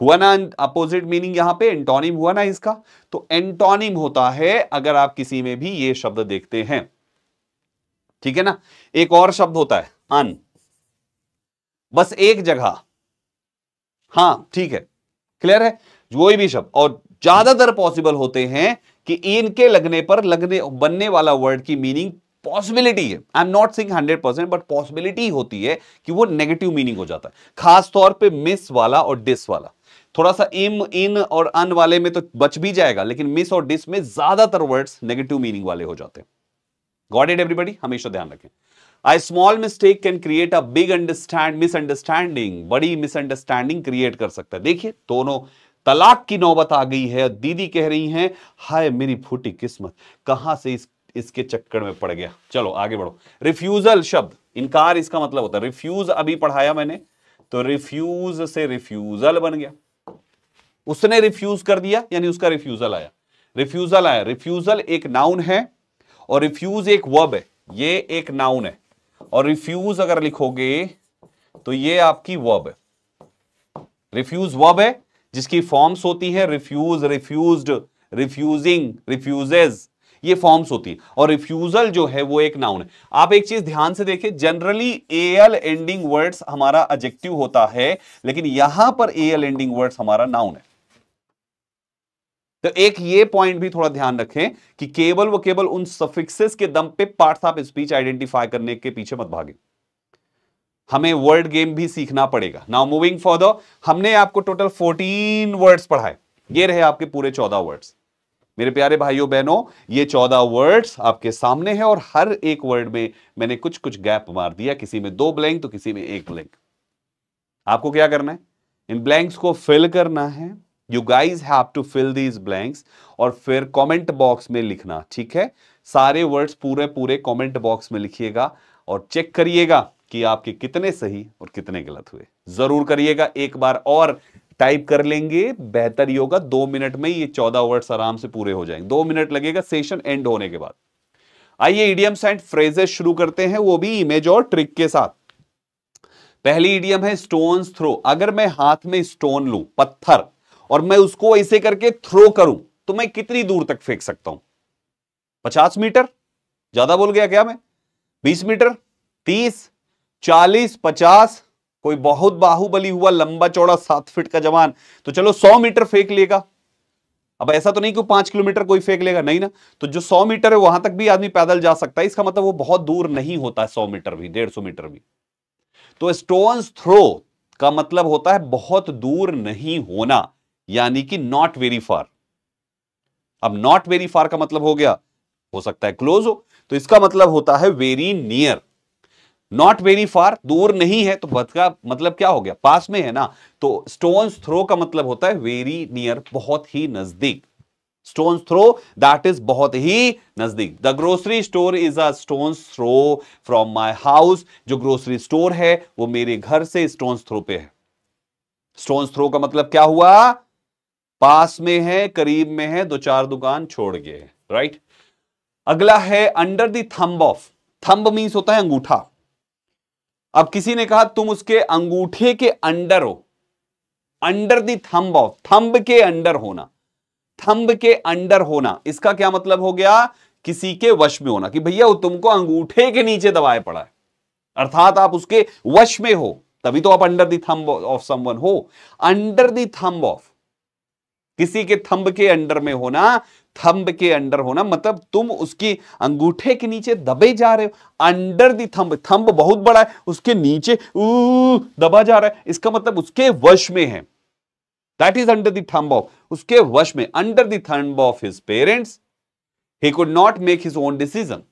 हुआ ना अपोजिट मीनिंग यहां पे एंटोनिम हुआ ना इसका तो एंटोनिम होता है अगर आप किसी में भी ये शब्द देखते हैं ठीक है ना एक और शब्द होता है अन बस एक जगह हां ठीक है क्लियर है कोई भी शब्द और ज्यादातर पॉसिबल होते हैं कि इनके लगने पर लगने बनने वाला वर्ड की मीनिंग पॉसिबिलिटी है I am not sing hundred percent but possibility होती है कि वो नेगेटिव मीनिंग हो जाता है खास तौर पे मिस वाला और डिस वाला थोड़ा सा इम इन और अन वाले में तो बच भी जाएगा लेकिन मिस और डिस में ज्यादातर वर्ड्स नेगेटिव मीनिंग वाले हो जाते हैं गॉड इट एवरीबडी हमेशा ध्यान रखें I small mistake can create a big understand misunderstanding बड़ी मिसअंडरस्टैंडिंग क्रिएट कर सकता है देखिए दोनों तलाक की नौबत आ गई है दीदी कह रही हैं हाय मेरी फूटी किस्मत कहां से इस इसके चक्कर में पड़ गया चलो आगे बढ़ो रिफ्यूजल शब्द इनकार इसका मतलब होता है रिफ्यूज अभी पढ़ाया मैंने तो रिफ्यूज से रिफ्यूजल बन गया उसने रिफ्यूज कर दिया यानी उसका रिफ्यूजल आया रिफ्यूजल आया रिफ्यूजल एक नाउन है और रिफ्यूज एक वर्ब है ये एक नाउन है और रिफ्यूज अगर लिखोगे तो ये आपकी वर्ब है रिफ्यूज वर्ब है जिसकी फॉर्म्स होती है रिफ्यूज रिफ्यूज रिफ्यूजिंग रिफ्यूजेज ये फॉर्म्स होती है और रिफ्यूजल जो है वो एक नाउन है आप एक चीज ध्यान से देखें generally A L ending words हमारा एजेक्टिव होता है लेकिन यहां पर ए एल एंडिंग वर्ड्स हमारा नाउन है तो एक ये पॉइंट भी थोड़ा ध्यान रखें कि केवल वो केवल उन सफिक्सेस के दम पे पार्ट्स ऑफ स्पीच आइडेंटिफाई करने के पीछे मत भागे हमें वर्ड गेम भी सीखना पड़ेगा नाउ मूविंग फॉर हमने आपको टोटल 14 वर्ड्स पढ़ाए ये रहे आपके पूरे 14 वर्ड्स मेरे प्यारे भाइयों बहनों ये 14 वर्ड्स आपके सामने हैं और हर एक वर्ड में मैंने कुछ कुछ गैप मार दिया किसी में दो ब्लैंक तो किसी में एक ब्लैंक आपको क्या करना है इन ब्लैंक्स को फिल करना है you guys have to fill these blanks और फिर कॉमेंट बॉक्स में लिखना ठीक है सारे वर्ड्स पूरे पूरे कॉमेंट बॉक्स में लिखिएगा और चेक करिएगा कि आपके कितने सही और कितने गलत हुए जरूर करिएगा एक बार और टाइप कर लेंगे बेहतर ही होगा दो मिनट में ये चौदह वर्ड्स आराम से पूरे हो जाएंगे दो मिनट लगेगा सेशन एंड होने के बाद आइए इडियम्स एंड फ्रेजेस शुरू करते हैं वो भी इमेज और ट्रिक के साथ पहली इडियम है स्टोन थ्रो अगर मैं हाथ में स्टोन लू पत्थर और मैं उसको ऐसे करके थ्रो करूं तो मैं कितनी दूर तक फेंक सकता हूं पचास मीटर ज्यादा बोल गया क्या मैं बीस मीटर तीस चालीस पचास कोई बहुत बाहुबली हुआ लंबा चौड़ा सात फीट का जवान तो चलो सौ मीटर फेंक लेगा अब ऐसा तो नहीं कि पांच किलोमीटर कोई फेंक लेगा नहीं ना तो जो सौ मीटर है वहां तक भी आदमी पैदल जा सकता है इसका मतलब वो बहुत दूर नहीं होता है सौ मीटर भी डेढ़ सौ मीटर भी तो स्टोन थ्रो का मतलब होता है बहुत दूर नहीं होना यानी कि नॉट वेरी फार अब नॉट वेरी फार का मतलब हो गया हो सकता है क्लोज हो तो इसका मतलब होता है very near not very far दूर नहीं है तो का मतलब क्या हो गया पास में है ना तो स्टोन थ्रो का मतलब होता है वेरी नियर बहुत ही नजदीक स्टोन थ्रो दैट इज बहुत ही नजदीक the grocery store is a stone throw from my house जो ग्रोसरी स्टोर है वो मेरे घर से स्टोन थ्रो पे है स्टोन थ्रो का मतलब क्या हुआ पास में है करीब में है दो चार दुकान छोड़ गए राइट अगला है under the thumb of thumb means होता है अंगूठा अब किसी ने कहा तुम उसके अंगूठे के अंडर हो under the thumb of thumb के अंडर होना थंब के अंडर होना इसका क्या मतलब हो गया किसी के वश में होना कि भैया वो तुमको अंगूठे के नीचे दबाए पड़ा है अर्थात आप उसके वश में हो तभी तो आप under the thumb of someone हो अंडर दी थंब ऑफ किसी के थंब के अंडर में होना थंब के अंडर होना मतलब तुम उसकी अंगूठे के नीचे दबे जा रहे हो अंडर दी थंब थंब बहुत बड़ा है उसके नीचे दबा जा रहा है इसका मतलब उसके वश में है that is under the thumb of उसके वश में under the thumb of his parents he could not make his own decision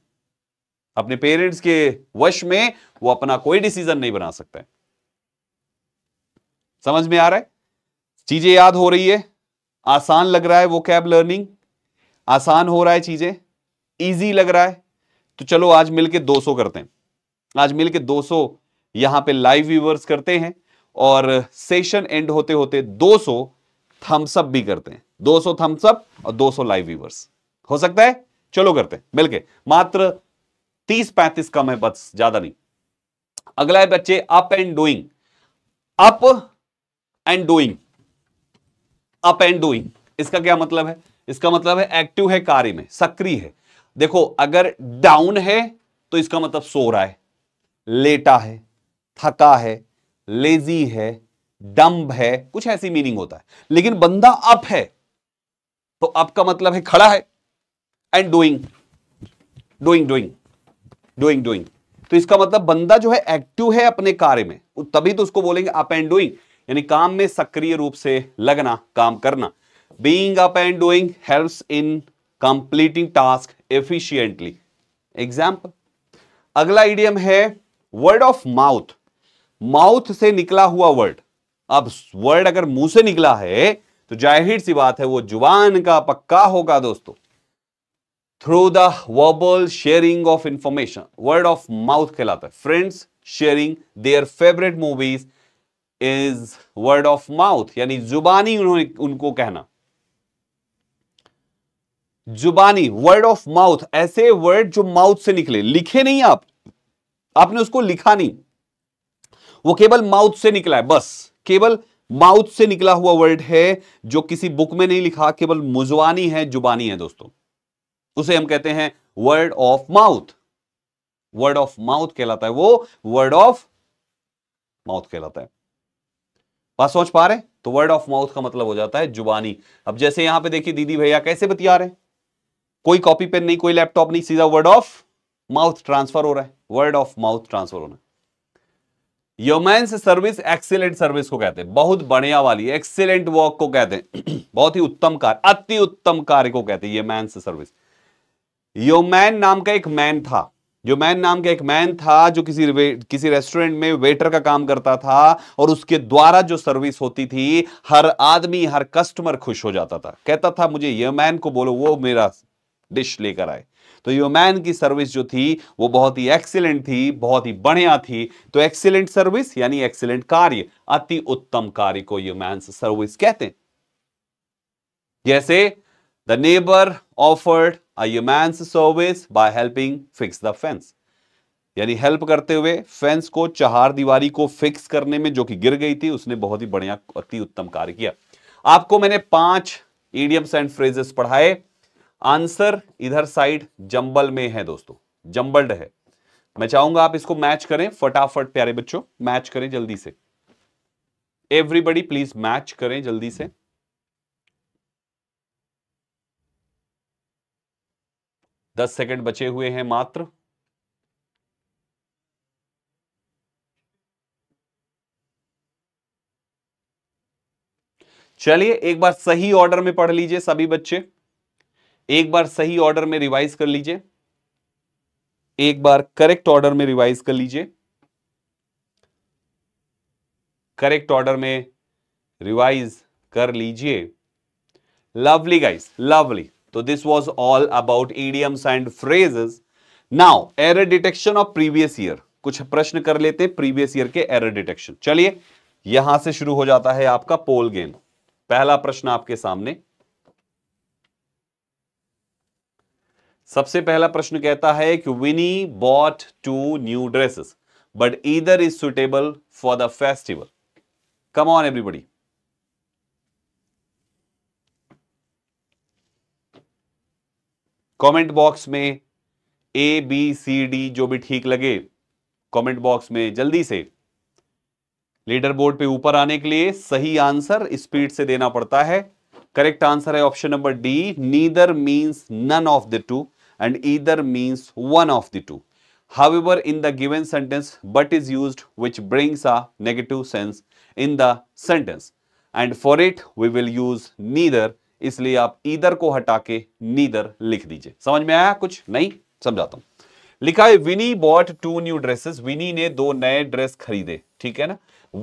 अपने पेरेंट्स के वश में वो अपना कोई डिसीजन नहीं बना सकता समझ में आ रहा है चीजें याद हो रही है आसान लग रहा है वो कैब लर्निंग आसान हो रहा है चीज़ें ईजी लग रहा है तो चलो आज मिलके 200 करते हैं आज मिलके 200 दो सौ यहां पर लाइव व्यूवर्स करते हैं और सेशन एंड होते होते 200 थम्सअप भी करते हैं 200 थम्सअप और 200 लाइव व्यूवर्स हो सकता है चलो करते हैं मिलके मात्र 30-35 कम है बस ज्यादा नहीं अगला है बच्चे up and doing up and doing up and doing इसका क्या मतलब है इसका मतलब है एक्टिव है कार्य में सक्रिय है देखो अगर डाउन है तो इसका मतलब सो रहा है लेटा है थका है लेजी है डम्ब है कुछ ऐसी मीनिंग होता है लेकिन बंदा अप है तो अप का मतलब है खड़ा है and doing doing doing doing doing तो इसका मतलब बंदा जो है एक्टिव है अपने कार्य में तभी तो उसको बोलेंगे अप एंड डूइंग यानी काम में सक्रिय रूप से लगना काम करना being up and doing helps in completing task efficiently example अगला इडियम है वर्ड ऑफ माउथ माउथ से निकला हुआ वर्ड अब वर्ड अगर मुंह से निकला है तो जाहिर सी बात है वो जुबान का पक्का होगा दोस्तों through the verbal sharing of information word of mouth कहलाता है friends sharing their favourite movies is word of mouth यानी जुबानी उन्होंने उनको कहना जुबानी वर्ड ऑफ माउथ ऐसे वर्ड जो माउथ से निकले लिखे नहीं आप आपने उसको लिखा नहीं वो केवल माउथ से निकला है बस केवल माउथ से निकला हुआ वर्ड है जो किसी बुक में नहीं लिखा केवल मुजवानी है जुबानी है दोस्तों उसे हम कहते हैं word of mouth word of mouth कहलाता है वो वर्ड ऑफ माउथ कहलाता है बात सोच पा रहे तो वर्ड ऑफ माउथ का मतलब हो जाता है जुबानी अब जैसे यहां पे देखिए दीदी भैया कैसे बतिया रहे कोई कॉपी पेन नहीं कोई लैपटॉप नहीं सीधा वर्ड ऑफ माउथ ट्रांसफर हो रहा है वर्ड ऑफ माउथ ट्रांसफर होना योमैंस सर्विस एक्सीलेंट सर्विस को कहते हैं बहुत बढ़िया वाली एक्सीलेंट वर्क को कहते हैं <clears throat> बहुत ही उत्तम कार्य अति उत्तम कार्य को कहते हैं सर्विस योमैन नाम का एक मैन था जो मैन नाम का एक मैन था जो किसी किसी रेस्टोरेंट में वेटर का काम करता था और उसके द्वारा जो सर्विस होती थी हर आदमी हर कस्टमर खुश हो जाता था कहता था मुझे यह मैन को बोलो वो मेरा डिश लेकर आए तो यो मैन की सर्विस जो थी वो बहुत ही एक्सीलेंट थी बहुत ही बढ़िया थी तो एक्सीलेंट सर्विस यानी एक्सीलेंट कार्य अति उत्तम कार्य को यो मैन सर्विस कहते हैं जैसे the neighbour offered a humans service by helping fix the fence यानी हेल्प करते हुए फेंस को चार दीवारी को फिक्स करने में जो कि गिर गई थी उसने बहुत ही बढ़िया अति उत्तम कार्य किया आपको मैंने पांच ईडियम्स एंड फ्रेजेस पढ़ाए आंसर इधर साइड जंबल में है दोस्तों जंबल्ड है मैं चाहूंगा आप इसको मैच करें फटाफट प्यारे बच्चों मैच करें जल्दी से एवरीबडी प्लीज मैच करें जल्दी से hmm. दस सेकंड बचे हुए हैं मात्र चलिए एक बार सही ऑर्डर में पढ़ लीजिए सभी बच्चे एक बार सही ऑर्डर में रिवाइज कर लीजिए एक बार करेक्ट ऑर्डर में रिवाइज कर लीजिए करेक्ट ऑर्डर में रिवाइज कर लीजिए लवली गाइस लवली तो this was all about idioms and phrases now error detection of previous year कुछ प्रश्न कर लेते हैं प्रीवियस ईयर के एरर डिटेक्शन चलिए यहां से शुरू हो जाता है आपका पोल गेम पहला प्रश्न आपके सामने सबसे पहला प्रश्न कहता है कि Vinny bought two new dresses but either is suitable for the festival come on everybody comment box में ए बी सी डी जो भी ठीक लगे कमेंट बॉक्स में जल्दी से लीडर बोर्ड पे ऊपर आने के लिए सही आंसर स्पीड से देना पड़ता है करेक्ट आंसर है option number D neither means none of the two and either means one of the two how in the given sentence but is use which brings a negative sense in the sentence and for it we will use neither इसलिए आप इधर को हटा के neither लिख दीजिए समझ में आया कुछ नहीं समझाता हूं लिखा है Vinny bought two new dresses Vinny ने दो नए ड्रेस खरीदे ठीक है ना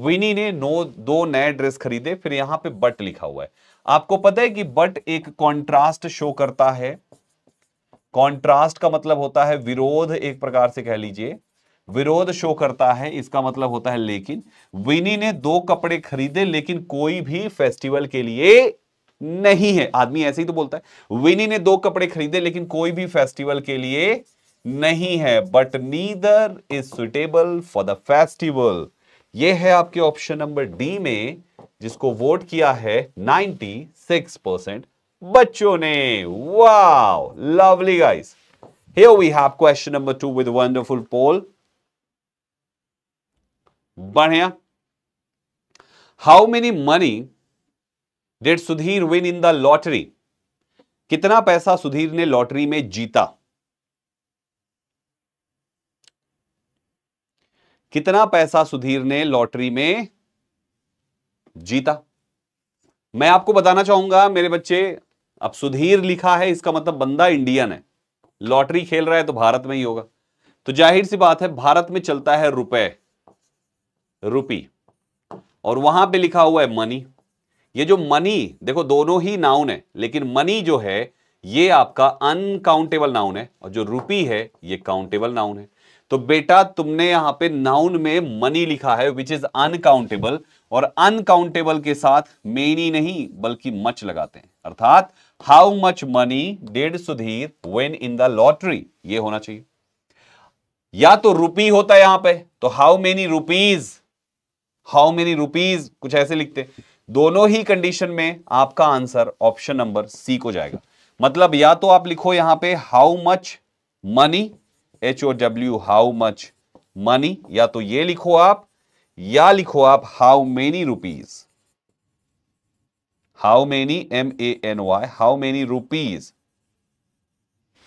विनी ने नो दो नए ड्रेस खरीदे फिर यहां पे बट लिखा हुआ है आपको पता है कि बट एक कॉन्ट्रास्ट शो करता है कॉन्ट्रास्ट का मतलब होता है विरोध एक प्रकार से कह लीजिए विरोध शो करता है इसका मतलब होता है लेकिन विनी ने दो कपड़े खरीदे लेकिन कोई भी फेस्टिवल के लिए नहीं है आदमी ऐसे ही तो बोलता है विनी ने दो कपड़े खरीदे लेकिन कोई भी फेस्टिवल के लिए नहीं है but neither is suitable for the festival ये है आपके ऑप्शन नंबर डी में जिसको वोट किया है 96 परसेंट बच्चों ने wow lovely guys here we have question number two with wonderful poll बढ़िया how many money did Sudhir win in the lottery कितना पैसा सुधीर ने लॉटरी में जीता कितना पैसा सुधीर ने लॉटरी में जीता मैं आपको बताना चाहूंगा मेरे बच्चे अब सुधीर लिखा है इसका मतलब बंदा इंडियन है लॉटरी खेल रहा है तो भारत में ही होगा तो जाहिर सी बात है भारत में चलता है रुपए रुपी और वहां पे लिखा हुआ है मनी ये जो मनी देखो दोनों ही नाउन है लेकिन मनी जो है ये आपका अनकाउंटेबल नाउन है और जो रूपी है ये काउंटेबल नाउन है तो बेटा तुमने यहां पे नाउन में मनी लिखा है विच इज अनकाउंटेबल और अनकाउंटेबल के साथ मेनी नहीं बल्कि मच लगाते हैं अर्थात how much money did Sudhir win in the lottery ये होना चाहिए या तो रूपी होता है यहां पे तो how many rupees how many rupees कुछ ऐसे लिखते दोनों ही कंडीशन में आपका आंसर ऑप्शन नंबर सी को जाएगा मतलब या तो आप लिखो यहां पे how much money H O W how much money या तो ये लिखो आप या लिखो आप how many rupees how many M A N Y how many rupees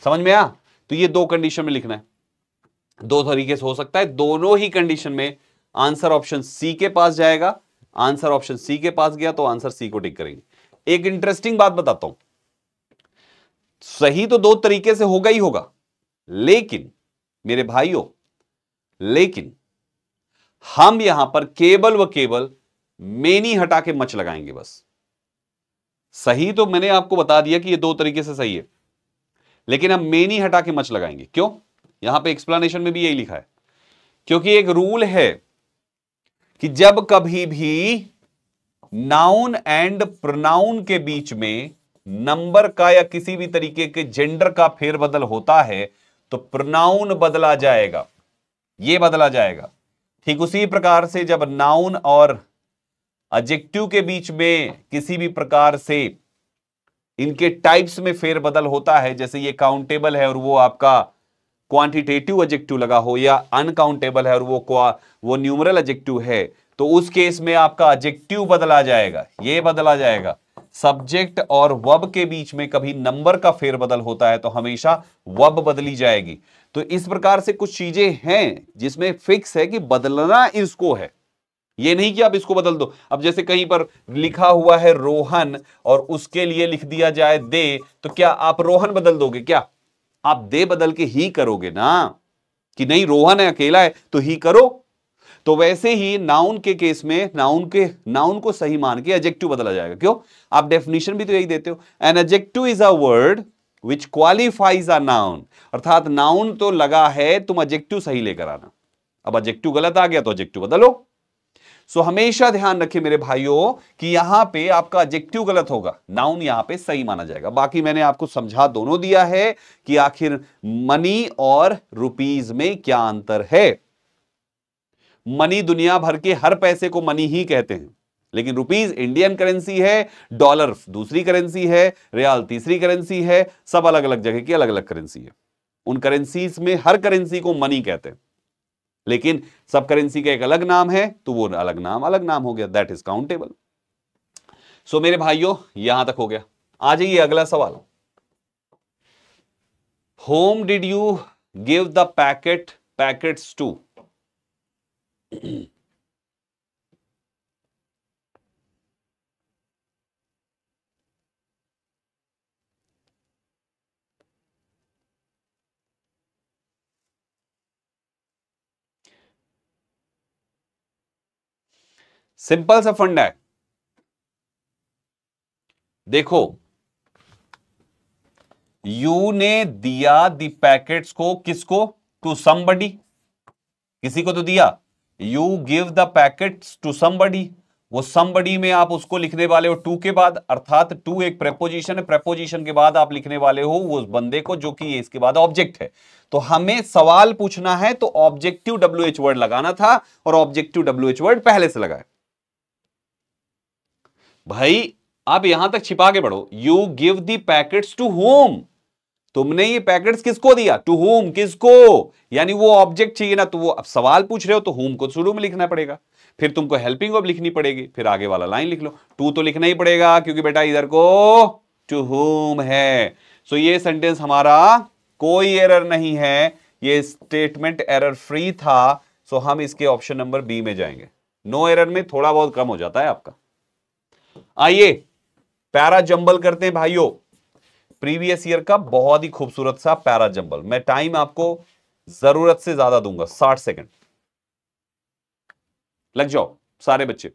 समझ में आ तो ये दो कंडीशन में लिखना है दो तरीके से हो सकता है दोनों ही कंडीशन में आंसर ऑप्शन सी के पास जाएगा आंसर ऑप्शन सी के पास गया तो आंसर सी को टिक करेंगे एक इंटरेस्टिंग बात बताता हूं सही तो दो तरीके से होगा ही होगा लेकिन मेरे भाइयों लेकिन हम यहां पर केवल व केवल मेनी हटा के मच लगाएंगे बस सही तो मैंने आपको बता दिया कि ये दो तरीके से सही है लेकिन हम मेनी हटा के मच लगाएंगे क्यों यहां पे एक्सप्लेनेशन में भी यही लिखा है क्योंकि एक रूल है कि जब कभी भी नाउन एंड प्रोनाउन के बीच में नंबर का या किसी भी तरीके के जेंडर का फेरबदल होता है तो प्रोनाउन बदला जाएगा यह बदला जाएगा ठीक उसी प्रकार से जब नाउन और एडजेक्टिव के बीच में किसी भी प्रकार से इनके टाइप्स में फेरबदल होता है जैसे ये काउंटेबल है और वो आपका क्वांटिटेटिव एजेक्टिव लगा हो या अनकाउंटेबल है और वो वो न्यूमरल एजेक्टिव है तो उस केस में आपका एजेक्टिव बदला जाएगा ये बदला जाएगा सब्जेक्ट और वब के बीच में कभी नंबर का फेरबदल होता है तो हमेशा वब बदली जाएगी तो इस प्रकार से कुछ चीजें हैं जिसमें फिक्स है कि बदलना इसको है ये नहीं कि आप इसको बदल दो अब जैसे कहीं पर लिखा हुआ है रोहन और उसके लिए लिख दिया जाए दे तो क्या आप रोहन बदल दोगे क्या आप दे बदल के ही करोगे ना कि नहीं रोहन है अकेला है तो ही करो तो वैसे ही नाउन के केस में नाउन के नाउन को सही मान के एजेक्टिव बदला जाएगा क्यों आप डेफिनेशन भी तो यही देते हो an adjective is a word which qualifies a noun अर्थात नाउन तो लगा है तुम एजेक्टिव सही लेकर आना अब एजेक्टिव गलत आ गया तो एजेक्टिव बदलो सो हमेशा ध्यान रखिए मेरे भाइयों कि यहां पे आपका एडजेक्टिव गलत होगा नाउन यहां पे सही माना जाएगा बाकी मैंने आपको समझा दोनों दिया है कि आखिर मनी और रुपीज में क्या अंतर है मनी दुनिया भर के हर पैसे को मनी ही कहते हैं लेकिन रुपीज इंडियन करेंसी है डॉलर दूसरी करेंसी है रियाल तीसरी करेंसी है सब अलग अलग जगह की अलग अलग करेंसी है उन करेंसीज में हर करेंसी को मनी कहते हैं लेकिन सब करेंसी का एक अलग नाम है तो वो अलग नाम अलग नाम हो गया दैट इज काउंटेबल सो मेरे भाइयों यहां तक हो गया आ जाइए अगला सवाल whom did you give the packet packets to simple सा फंड है देखो यू ने दिया दी पैकेट्स को किसको टू समबडी किसी को तो दिया you give the packets to somebody वो समबडी में आप उसको लिखने वाले हो टू के बाद अर्थात टू एक प्रेपोजिशन है प्रेपोजिशन के बाद आप लिखने वाले हो उस बंदे को जो कि इसके बाद ऑब्जेक्ट है तो हमें सवाल पूछना है तो ऑब्जेक्टिव डब्ल्यू एच वर्ड लगाना था और ऑब्जेक्टिव डब्ल्यू एच वर्ड पहले से लगाया भाई आप यहां तक छिपा के पढ़ो you give the packets to whom तुमने ये पैकेट्स किसको दिया टू होम किसको यानी वो ऑब्जेक्ट चाहिए ना तो वो अब सवाल पूछ रहे हो तो होम को तो शुरू में लिखना पड़ेगा फिर तुमको हेल्पिंग ऑफ लिखनी पड़ेगी फिर आगे वाला लाइन लिख लो टू तो लिखना ही पड़ेगा क्योंकि बेटा इधर को टू होम है सो so ये सेंटेंस हमारा कोई एरर नहीं है ये स्टेटमेंट एरर फ्री था सो so हम इसके ऑप्शन नंबर बी में जाएंगे नो no एरर में थोड़ा बहुत कम हो जाता है आपका आइए पैरा जंबल करते हैं भाइयों प्रीवियस ईयर का बहुत ही खूबसूरत सा पैरा जंबल मैं टाइम आपको जरूरत से ज्यादा दूंगा साठ सेकंड लग जाओ सारे बच्चे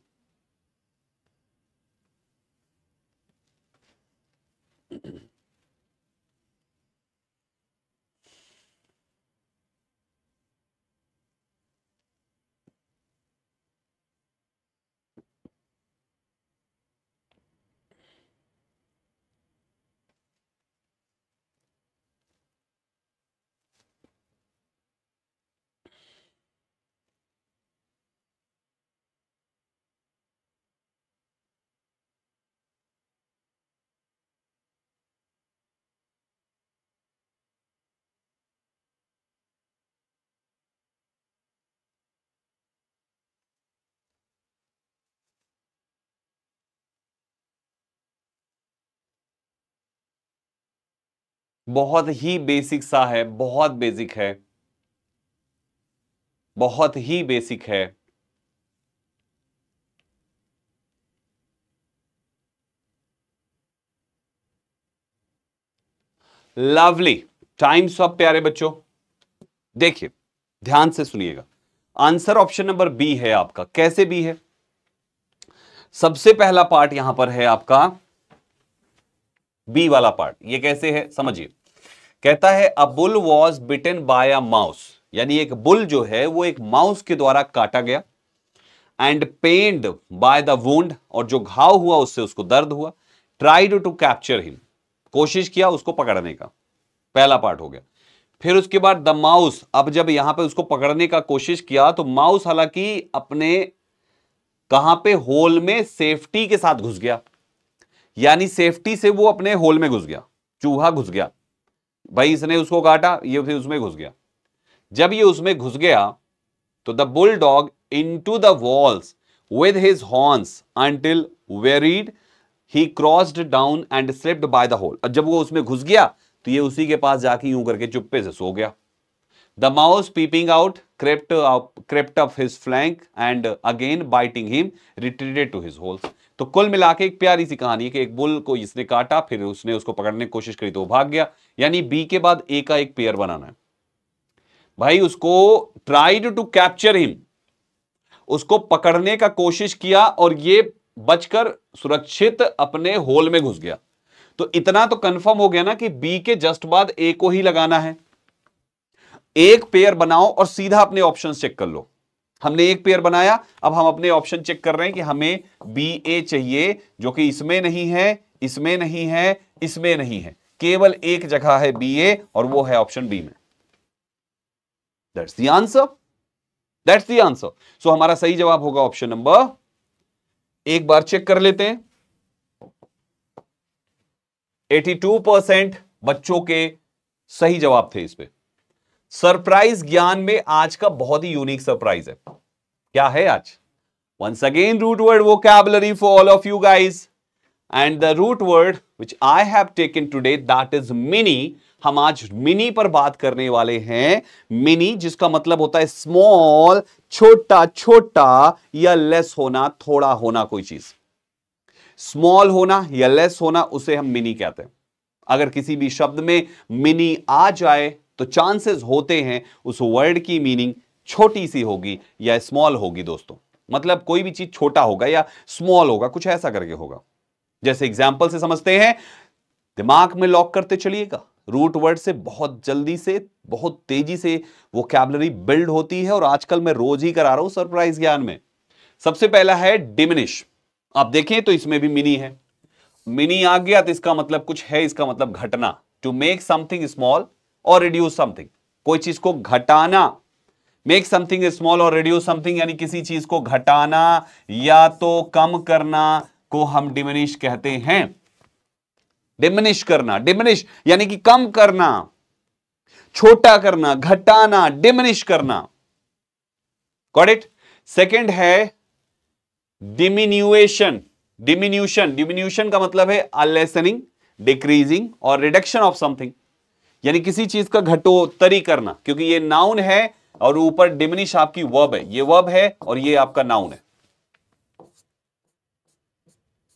बहुत ही बेसिक सा है बहुत बेसिक है बहुत ही बेसिक है लवली टाइम सब प्यारे बच्चों देखिए ध्यान से सुनिएगा आंसर ऑप्शन नंबर बी है आपका कैसे बी है सबसे पहला पार्ट यहां पर है आपका बी वाला पार्ट ये कैसे है समझिए कहता है a bull was bitten by a mouse यानी एक बुल जो है वो एक माउस के द्वारा काटा गया and pained by the wound और जो घाव हुआ उससे उसको दर्द हुआ ट्राइड टू कैप्चर हिम कोशिश किया उसको पकड़ने का पहला पार्ट हो गया फिर उसके बाद द माउस अब जब यहां पे उसको पकड़ने का कोशिश किया तो माउस हालांकि अपने कहां पे होल में सेफ्टी के साथ घुस गया यानी सेफ्टी से वो अपने होल में घुस गया चूहा घुस गया भाई इसने उसको काटा ये फिर उसमें घुस गया जब ये उसमें घुस गया तो the bull dug into the walls with his horns until wearied he crouched down and slipped by the hole और जब वो उसमें घुस गया तो ये उसी के पास जाके यूं करके चुप्पे से सो गया the mouse peeping out crept crept of his flank and again biting him retreated to his holes तो कुल मिला एक प्यारी सी कहानी है कि एक बुल को इसने काटा फिर उसने उसको पकड़ने की कोशिश करी तो वो भाग गया यानी बी के बाद ए का एक पेयर बनाना है भाई उसको ट्राइड टू कैप्चर हिम उसको पकड़ने का कोशिश किया और ये बचकर सुरक्षित अपने होल में घुस गया तो इतना तो कंफर्म हो गया ना कि बी के जस्ट बाद ए को ही लगाना है एक पेयर बनाओ और सीधा अपने ऑप्शन चेक कर लो हमने एक पेयर बनाया अब हम अपने ऑप्शन चेक कर रहे हैं कि हमें बी ए चाहिए जो कि इसमें नहीं है इसमें नहीं है इसमें नहीं है केवल एक जगह है बी ए और वो है ऑप्शन बी में that's the answer that's the answer so हमारा सही जवाब होगा ऑप्शन नंबर एक बार चेक कर लेते हैं 82 परसेंट बच्चों के सही जवाब थे इस पे सरप्राइज ज्ञान में आज का बहुत ही यूनिक सरप्राइज है क्या है आज again root word vocabulary for all of you guys and the root word which I have taken today that is mini हम आज मिनी पर बात करने वाले हैं मिनी जिसका मतलब होता है स्मॉल छोटा छोटा या लेस होना थोड़ा होना कोई चीज स्मॉल होना या लेस होना उसे हम मिनी कहते हैं अगर किसी भी शब्द में मिनी आ जाए तो चांसेस होते हैं उस वर्ड की मीनिंग छोटी सी होगी या स्मॉल होगी दोस्तों मतलब कोई भी चीज छोटा होगा या स्मॉल होगा कुछ ऐसा करके होगा जैसे एग्जाम्पल से समझते हैं दिमाग में लॉक करते चलिएगा रूट वर्ड से बहुत जल्दी से बहुत तेजी से वो कैबलरी बिल्ड होती है और आजकल मैं रोज ही करा रहा हूं सरप्राइज ज्ञान में सबसे पहला है डिमिनिश आप देखें तो इसमें भी मिनी है मिनी आ गया तो इसका मतलब कुछ है इसका मतलब घटना टू मेक समथिंग स्मॉल और रिड्यूस समथिंग कोई चीज को घटाना मेक समथिंग स्मॉल और रिड्यूस समथिंग यानी किसी चीज को घटाना या तो कम करना को हम डिमिनिश कहते हैं डिमिनिश करना डिमिनिश यानी कि कम करना छोटा करना घटाना डिमिनिश करना गॉट इट सेकेंड है डिमिन्यूएशन डिमिन्यूशन डिमिन्यूशन का मतलब है अलेसनिंग डिक्रीजिंग और रिडक्शन ऑफ समथिंग यानी किसी चीज का घटोत्तरी करना क्योंकि ये नाउन है और ऊपर डिमिनिश आपकी वर्ब है ये वर्ब है और ये आपका नाउन है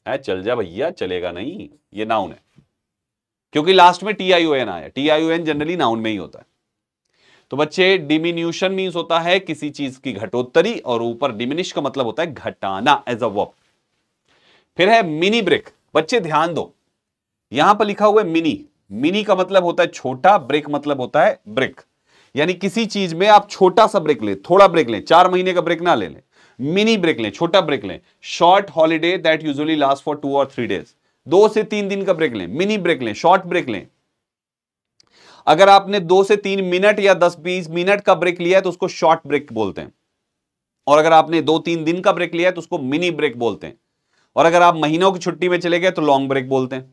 आ, चल जा भैया चलेगा नहीं ये नाउन है क्योंकि लास्ट में टी आई ओ एन आया T I O N generally noun में ही होता है तो बच्चे डिमिन्यूशन मीन्स होता है किसी चीज की घटोत्तरी और ऊपर डिमिनिश का मतलब होता है घटाना एज अ वर्ब फिर है मिनी ब्रेक बच्चे ध्यान दो यहां पर लिखा हुआ है मिनी मिनी का मतलब होता है छोटा ब्रेक मतलब होता है ब्रेक यानी किसी चीज में आप छोटा सा ब्रेक ले थोड़ा ब्रेक लें चार महीने का ब्रेक ना ले लें मिनी ब्रेक लें छोटा ब्रेक लें short holiday that usually last for two और थ्री डेज दो से तीन दिन का ब्रेक लें मिनी ब्रेक लें शॉर्ट ब्रेक लें अगर आपने दो से तीन मिनट या दस बीस मिनट का ब्रेक लिया है तो उसको शॉर्ट ब्रेक बोलते हैं और अगर आपने दो तीन दिन का ब्रेक लिया है तो उसको मिनी ब्रेक बोलते हैं और अगर आप महीनों की छुट्टी में चले गए तो लॉन्ग ब्रेक बोलते हैं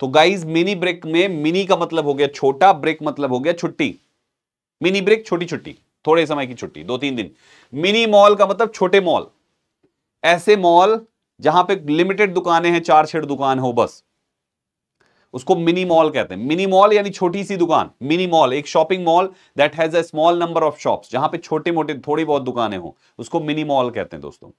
तो गाइज मिनी ब्रेक में मिनी का मतलब हो गया छोटा ब्रेक मतलब हो गया छुट्टी मिनी ब्रेक छोटी छुट्टी थोड़े समय की छुट्टी दो तीन दिन मिनी मॉल का मतलब छोटे मॉल ऐसे मॉल जहां पे लिमिटेड दुकानें हैं चार छेड़ दुकान हो बस उसको मिनी मॉल कहते हैं मिनी मॉल यानी छोटी सी दुकान मिनी मॉल एक shopping mall that has a small number of shops जहां पे छोटे मोटे थोड़ी बहुत दुकानें हो उसको मिनी मॉल कहते हैं दोस्तों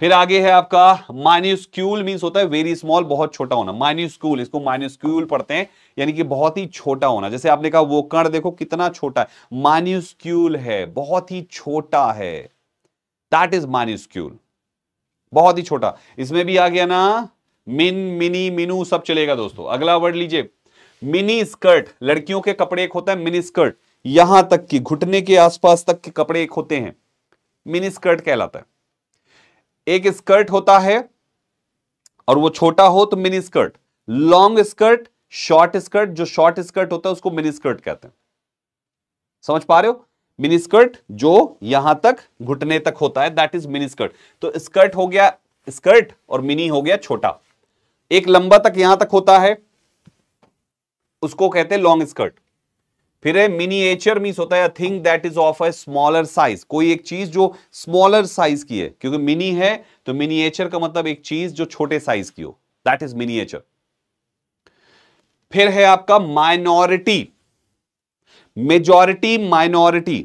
फिर आगे है आपका माइन्यूस्क्यूल मीन्स होता है वेरी स्मॉल बहुत छोटा होना माइन्यूस्क्यूल इसको माइन्यूस्क्यूल पढ़ते हैं यानी कि बहुत ही छोटा होना जैसे आपने कहा वो कण देखो कितना छोटा है माइन्यूस्क्यूल है बहुत ही छोटा है दैट इज माइन्यूस्क्यूल बहुत ही छोटा इसमें भी आ गया ना मिन मिनी मिनू सब चलेगा दोस्तों अगला वर्ड लीजिए मिनी स्कर्ट लड़कियों के कपड़े एक होता है मिनी स्कर्ट यहां तक कि घुटने के आसपास तक के कपड़े एक होते हैं मिनी स्कर्ट कहलाता है एक स्कर्ट होता है और वो छोटा हो तो mini skirt long skirt short skirt जो शॉर्ट स्कर्ट होता है उसको मिनी स्कर्ट कहते हैं समझ पा रहे हो मिनी स्कर्ट जो यहां तक घुटने तक होता है दैट इज मिनी स्कर्ट तो स्कर्ट हो गया स्कर्ट और मिनी हो गया छोटा एक लंबा तक यहां तक होता है उसको कहते हैं लॉन्ग स्कर्ट फिर है मिनिएचर मीन्स होता है thing that is of a smaller size कोई एक चीज जो स्मॉलर साइज की है क्योंकि मिनी है तो मिनिएचर का मतलब एक चीज जो छोटे साइज की हो दैट इज मिनिएचर फिर है आपका माइनॉरिटी मेजॉरिटी माइनॉरिटी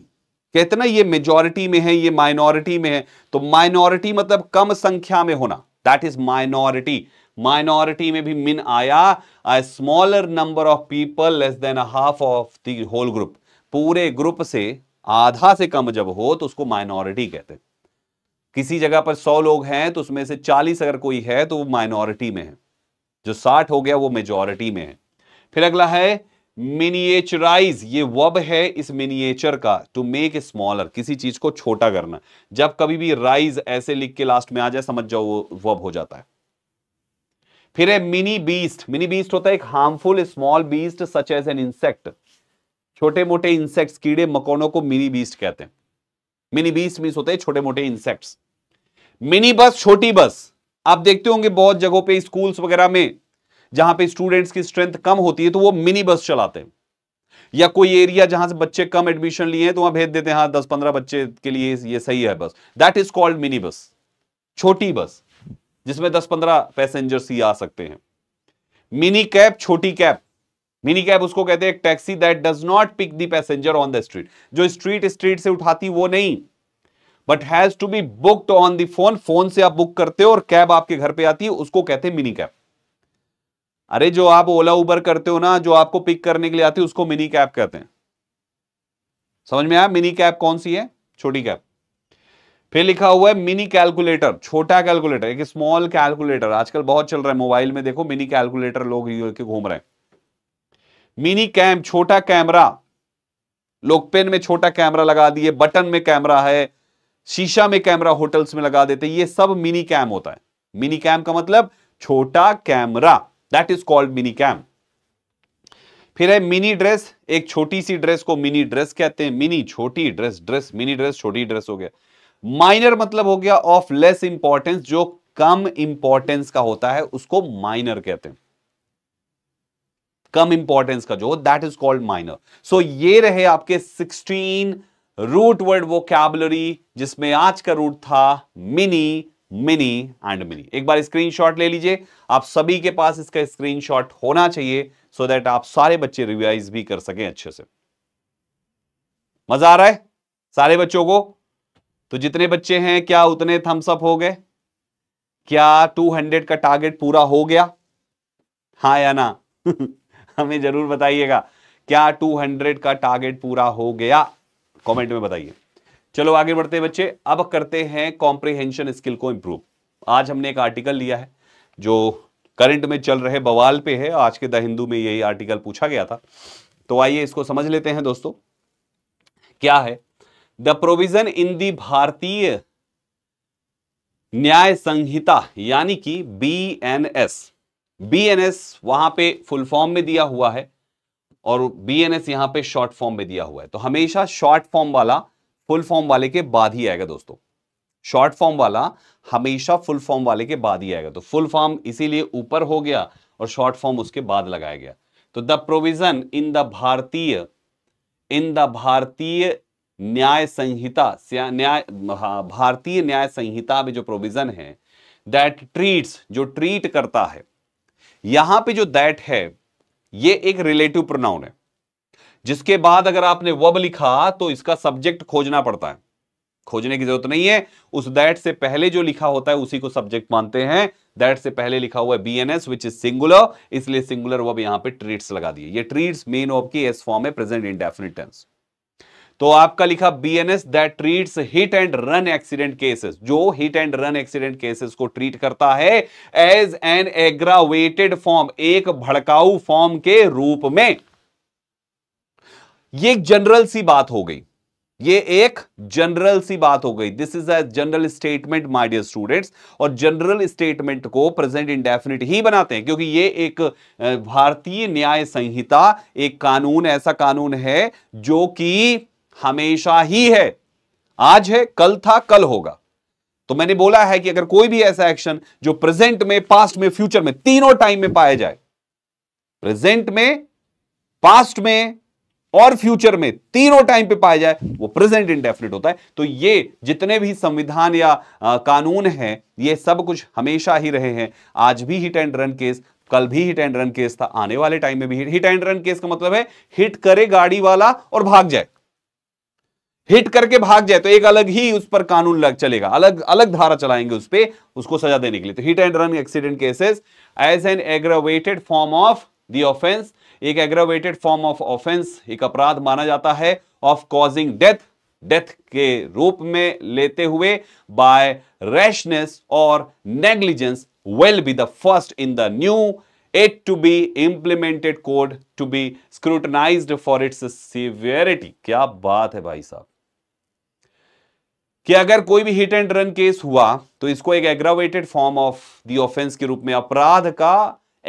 कहते ना ये मेजॉरिटी में है ये माइनॉरिटी में है तो माइनॉरिटी मतलब कम संख्या में होना दैट इज माइनॉरिटी माइनॉरिटी में भी मिन आया a smaller number of people less than a half of the whole group पूरे ग्रुप से आधा से कम जब हो तो उसको माइनॉरिटी कहते हैं किसी जगह पर सौ लोग हैं तो उसमें से चालीस अगर कोई है तो वो माइनॉरिटी में है जो साठ हो गया वो मेजॉरिटी में है फिर अगला है मिनिएचराइज ये वब है इस मिनिएचर का टू मेक ए स्मॉलर किसी चीज को छोटा करना जब कभी भी राइज ऐसे लिख के लास्ट में आ जाए समझ जाओ वो वब हो जाता है फिर है मिनी बीस्ट मिनी बीस्ट होता है एक harmful small beast such as an insect छोटे मोटे इंसेक्ट्स कीड़े मकौनों को मिनी बीस्ट कहते हैं मिनी बीस्ट मीन होते हैं छोटे मोटे इंसेक्ट्स मिनी बस छोटी बस आप देखते होंगे बहुत जगहों पे स्कूल्स वगैरह में जहां पे स्टूडेंट्स की स्ट्रेंथ कम होती है तो वो मिनी बस चलाते हैं या कोई एरिया जहां से बच्चे कम एडमिशन लिए हैं तो वहां भेज देते हैं हाँ दस पंद्रह बच्चे के लिए ये सही है बस that is called mini bus छोटी बस जिसमें दस पंद्रह पैसेंजर्स ही आ सकते हैं मिनी कैब छोटी कैब मिनी कैब उसको कहते हैं एक taxi that does not pick the passenger on the street जो स्ट्रीट स्ट्रीट से उठाती वो नहीं but has to be booked on the phone phone से आप बुक करते हो और कैब आपके घर पे आती है उसको कहते हैं मिनी कैब अरे जो आप ओला उबर करते हो ना जो आपको पिक करने के लिए आती है उसको मिनी कैब कहते हैं समझ में आया मिनी कैब कौन सी है छोटी कैब फिर लिखा हुआ है मिनी कैलकुलेटर छोटा कैलकुलेटर एक स्मॉल कैलकुलेटर आजकल बहुत चल रहा है मोबाइल में देखो मिनी कैलकुलेटर लोग घूम रहे हैं मिनी कैम छोटा कैमरा लोग पेन में छोटा कैमरा लगा दिए बटन में कैमरा है शीशा में कैमरा होटल्स में लगा देते ये सब मिनी कैम होता है मिनी कैम का मतलब छोटा camera that is called mini cam फिर है मिनी ड्रेस एक छोटी सी ड्रेस को मिनी ड्रेस कहते हैं मिनी छोटी ड्रेस ड्रेस मिनी ड्रेस छोटी ड्रेस हो गया माइनर मतलब हो गया ऑफ लेस इंपॉर्टेंस जो कम इंपॉर्टेंस का होता है उसको माइनर कहते हैं कम इंपॉर्टेंस का जो that is called minor so ये रहे आपके 16 रूट वर्ड वो कैबलरी जिसमें आज का रूट था मिनी मिनी एंड मिनी एक बार स्क्रीनशॉट ले लीजिए आप सभी के पास इसका स्क्रीनशॉट होना चाहिए सो so दैट आप सारे बच्चे रिवाइज भी कर सकें अच्छे से मजा आ रहा है सारे बच्चों को तो जितने बच्चे हैं क्या उतने थम्सअप हो गए क्या 200 का टारगेट पूरा हो गया हाँ या ना <laughs> हमें जरूर बताइएगा क्या 200 का टारगेट पूरा हो गया कमेंट में बताइए चलो आगे बढ़ते हैं बच्चे अब करते हैं कॉम्प्रिहेंशन स्किल को इंप्रूव आज हमने एक आर्टिकल लिया है जो करंट में चल रहे बवाल पे है आज के द हिंदू में यही आर्टिकल पूछा गया था तो आइए इसको समझ लेते हैं दोस्तों क्या है द प्रोविजन इन दी भारतीय न्याय संहिता यानी कि B N S B N S वहां पे फुल फॉर्म में दिया हुआ है और बी एन एस यहां पे शॉर्ट फॉर्म में दिया हुआ है तो हमेशा शॉर्ट फॉर्म वाला फुल फॉर्म वाले के बाद ही आएगा दोस्तों शॉर्ट फॉर्म वाला हमेशा फुल फॉर्म वाले के बाद ही आएगा तो फुल फॉर्म इसीलिए ऊपर हो गया और शॉर्ट फॉर्म उसके बाद लगाया गया तो द प्रोविजन इन द भारतीय इन द भारतीय न्याय संहिता न्याय भारतीय न्याय संहिता में जो प्रोविजन है दैट ट्रीट्स जो ट्रीट करता है यहां पे जो दैट है ये एक रिलेटिव प्रोनाउन है जिसके बाद अगर आपने वब लिखा तो इसका सब्जेक्ट खोजना पड़ता है खोजने की जरूरत नहीं है उस दैट से पहले जो लिखा होता है उसी को सब्जेक्ट मानते हैं दैट से पहले लिखा हुआ है B N S which is singular इसलिए सिंगुलर वब यहां पे ट्रीट्स लगा दिए ये ट्रीट्स मेन ऑफ की एस फॉर्म है प्रेजेंट डेफिनेट टेंस तो आपका लिखा BNS that treats hit and run accident cases जो hit and run accident cases को ट्रीट करता है एज एन एग्रावेटेड फॉर्म एक भड़काऊ फॉर्म के रूप में ये एक जनरल सी बात हो गई ये एक जनरल सी बात हो गई this is a general statement my dear students और जनरल स्टेटमेंट को प्रेजेंट इंडेफिनिट ही बनाते हैं क्योंकि ये एक भारतीय न्याय संहिता एक कानून ऐसा कानून है जो कि हमेशा ही है आज है कल था कल होगा तो मैंने बोला है कि अगर कोई भी ऐसा एक्शन जो प्रेजेंट में पास्ट में फ्यूचर में तीनों टाइम में पाया जाए प्रेजेंट में पास्ट में और फ्यूचर में तीनों टाइम पे पाया जाए वो प्रेजेंट इंडेफिनिट होता है तो ये जितने भी संविधान या आ, कानून हैं ये सब कुछ हमेशा ही रहे हैं आज भी हिट एंड रन केस कल भी हिट एंड रन केस था आने वाले टाइम में भी हिट एंड रन केस का मतलब है हिट करे गाड़ी वाला और भाग जाए हिट करके भाग जाए तो एक अलग ही उस पर कानून लग चलेगा अलग अलग धारा चलाएंगे उस पर उसको सजा देने के लिए तो hit and run accident cases as an aggravated form of the offence एक एग्रावेटेड फॉर्म ऑफ ऑफेंस एक अपराध माना जाता है ऑफ कॉजिंग डेथ डेथ के रूप में लेते हुए बाय रैशनेस और negligence will be the first in the new yet to be implemented code to be scrutinised for its severity क्या बात है भाई साहब कि अगर कोई भी हिट एंड रन केस हुआ तो इसको एक aggravated form of the offence के रूप में अपराध का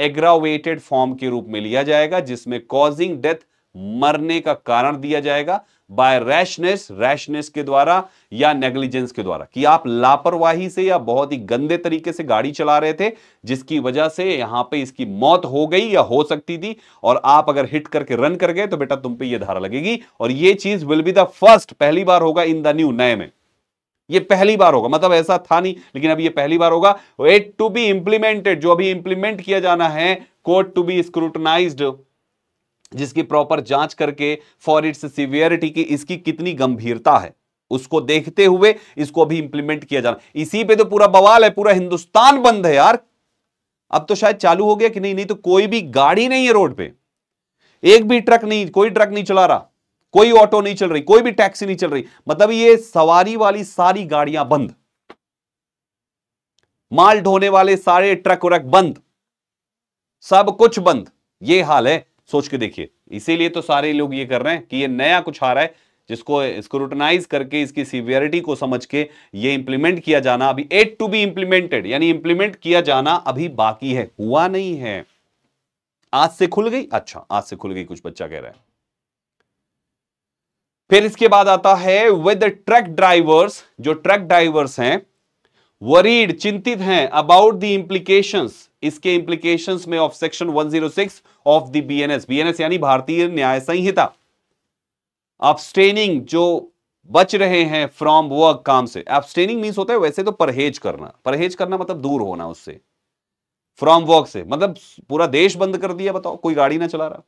एग्रावेटेड फॉर्म के रूप में लिया जाएगा जिसमें कॉजिंग डेथ मरने का कारण दिया जाएगा बाय रैशनेस रैशनेस के द्वारा या नेग्लिजेंस के द्वारा कि आप लापरवाही से या बहुत ही गंदे तरीके से गाड़ी चला रहे थे जिसकी वजह से यहां पे इसकी मौत हो गई या हो सकती थी और आप अगर हिट करके रन कर गए तो बेटा तुम पे यह धारा लगेगी और ये चीज विल बी द फर्स्ट पहली बार होगा इन द न्यू नए में ये पहली बार होगा मतलब ऐसा था नहीं लेकिन अब ये पहली बार होगा एट टू बी इंप्लीमेंटेड जो अभी इंप्लीमेंट किया जाना है कोर्ट टू बी स्क्रूटनाइज जिसकी प्रॉपर जांच करके फॉर इट्स सिवियरिटी की इसकी कितनी गंभीरता है उसको देखते हुए इसको अभी इंप्लीमेंट किया जाना इसी पे तो पूरा बवाल है पूरा हिंदुस्तान बंद है यार अब तो शायद चालू हो गया कि नहीं नहीं तो कोई भी गाड़ी नहीं है रोड पे एक भी ट्रक नहीं कोई ट्रक नहीं चला रहा कोई ऑटो नहीं चल रही कोई भी टैक्सी नहीं चल रही मतलब ये सवारी वाली सारी गाड़ियां बंद माल ढोने वाले सारे ट्रक व्रक बंद सब कुछ बंद ये हाल है सोच के देखिए इसीलिए तो सारे लोग ये कर रहे हैं कि ये नया कुछ आ रहा है जिसको स्क्रूटनाइज करके इसकी सीवियरिटी को समझ के ये इंप्लीमेंट किया जाना अभी एट टू बी इंप्लीमेंटेड यानी इंप्लीमेंट किया जाना अभी बाकी है हुआ नहीं है आज से खुल गई अच्छा आज से खुल गई कुछ बच्चा कह रहा है फिर इसके बाद आता है विद ट्रक ड्राइवर्स जो ट्रक ड्राइवर्स हैं वरीड चिंतित हैं अबाउट द इंप्लीकेशन इसके इंप्लीकेशन में of section 106 of the BNS BNS यानी भारतीय न्याय संहिता स्ट्रेनिंग जो बच रहे हैं फ्रॉम वर्क काम से एब्सटेनिंग मीन्स होता है वैसे तो परहेज करना परहेज करना मतलब दूर होना उससे फ्रॉम वर्क से मतलब पूरा देश बंद कर दिया बताओ कोई गाड़ी ना चला रहा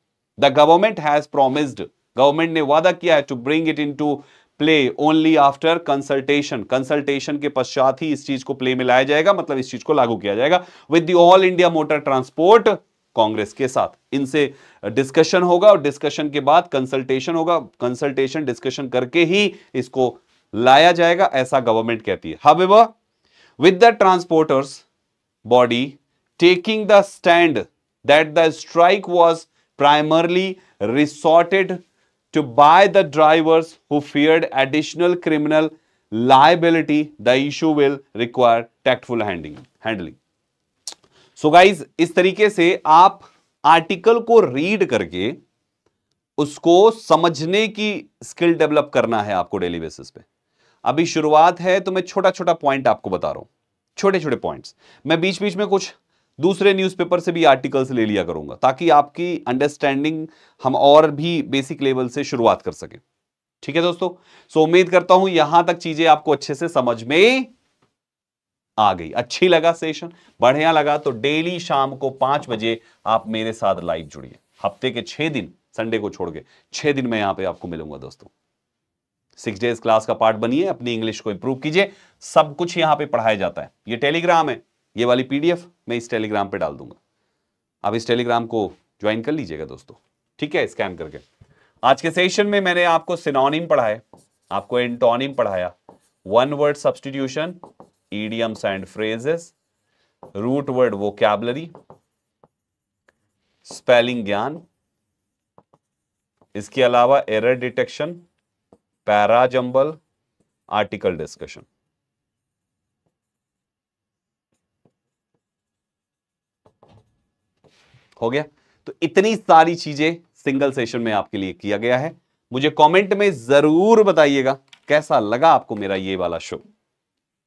the government has promised government ने वादा किया है to bring it into play only after consultation consultation के पश्चात ही इस चीज को प्ले में लाया जाएगा मतलब इस चीज को लागू किया जाएगा with the All India Motor Transport Congress के साथ इनसे डिस्कशन होगा और डिस्कशन के बाद कंसल्टेशन होगा कंसल्टेशन डिस्कशन करके ही इसको लाया जाएगा ऐसा गवर्नमेंट कहती है however with the transporters body taking the stand that the strike was primarily resorted to buy the drivers who feared additional criminal liability, the issue will require tactful handling. handling. So guys, is tarike se aap article ko read karke usko samajhne ki skill develop karna hai aapko daily basis pe abhi shuruaat hai to main छोटा छोटा point aapko bata raha hu chote chote points main beech beech mein kuch दूसरे newspaper से भी articles ले लिया करूंगा ताकि आपकी अंडरस्टैंडिंग हम और भी बेसिक लेवल से शुरुआत कर सकें ठीक है दोस्तों सो उम्मीद करता हूं यहां तक चीजें आपको अच्छे से समझ में आ गई अच्छी लगा सेशन बढ़िया लगा तो डेली शाम को पांच बजे आप मेरे साथ लाइव जुड़िए हफ्ते के छह दिन संडे को छोड़ के छह दिन मैं यहां पे आपको मिलूंगा दोस्तों सिक्स डेज क्लास का पार्ट बनिए अपनी इंग्लिश को इंप्रूव कीजिए सब कुछ यहां पे पढ़ाया जाता है ये टेलीग्राम है ये वाली पीडीएफ मैं इस टेलीग्राम पे डाल दूंगा आप इस टेलीग्राम को ज्वाइन कर लीजिएगा दोस्तों ठीक है स्कैन करके आज के सेशन में मैंने आपको सिनोनिम पढ़ाए आपको एंटोनिम पढ़ाया one word substitution idioms and phrases root word vocabulary spelling ज्ञान इसके अलावा error detection parajumble article discussion हो गया तो इतनी सारी चीजें सिंगल सेशन में आपके लिए किया गया है मुझे कमेंट में जरूर बताइएगा कैसा लगा आपको मेरा ये वाला शो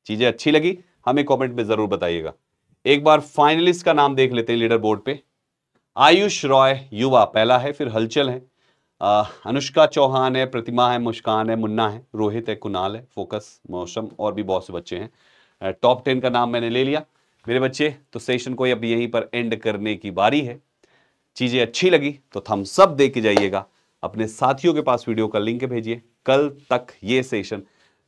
चीजें अच्छी लगी हमें कमेंट में जरूर बताइएगा एक बार फाइनलिस्ट का नाम देख लेते हैं लीडर बोर्ड पे आयुष रॉय युवा पहला है फिर हलचल है आ, अनुष्का चौहान है प्रतिमा है मुस्कान है मुन्ना है रोहित है कुनाल है फोकस मौसम और भी बहुत से बच्चे हैं टॉप टेन का नाम मैंने ले लिया मेरे बच्चे तो सेशन को अब यहीं पर एंड करने की बारी है चीज़ें अच्छी लगी तो हम सब दे के जाइएगा अपने साथियों के पास वीडियो का लिंक भेजिए कल तक ये सेशन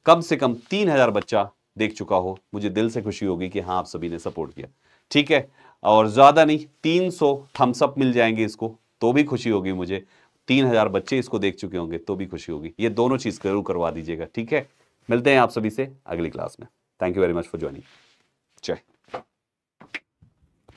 कम से कम तीन हज़ार बच्चा देख चुका हो मुझे दिल से खुशी होगी कि हाँ आप सभी ने सपोर्ट किया ठीक है और ज़्यादा नहीं तीन सौ थम्सअप मिल जाएंगे इसको तो भी खुशी होगी मुझे तीन हज़ार बच्चे इसको देख चुके होंगे तो भी खुशी होगी ये दोनों चीज़ जरूर करवा दीजिएगा ठीक है मिलते हैं आप सभी से अगली क्लास में thank you very much for joining चाहिए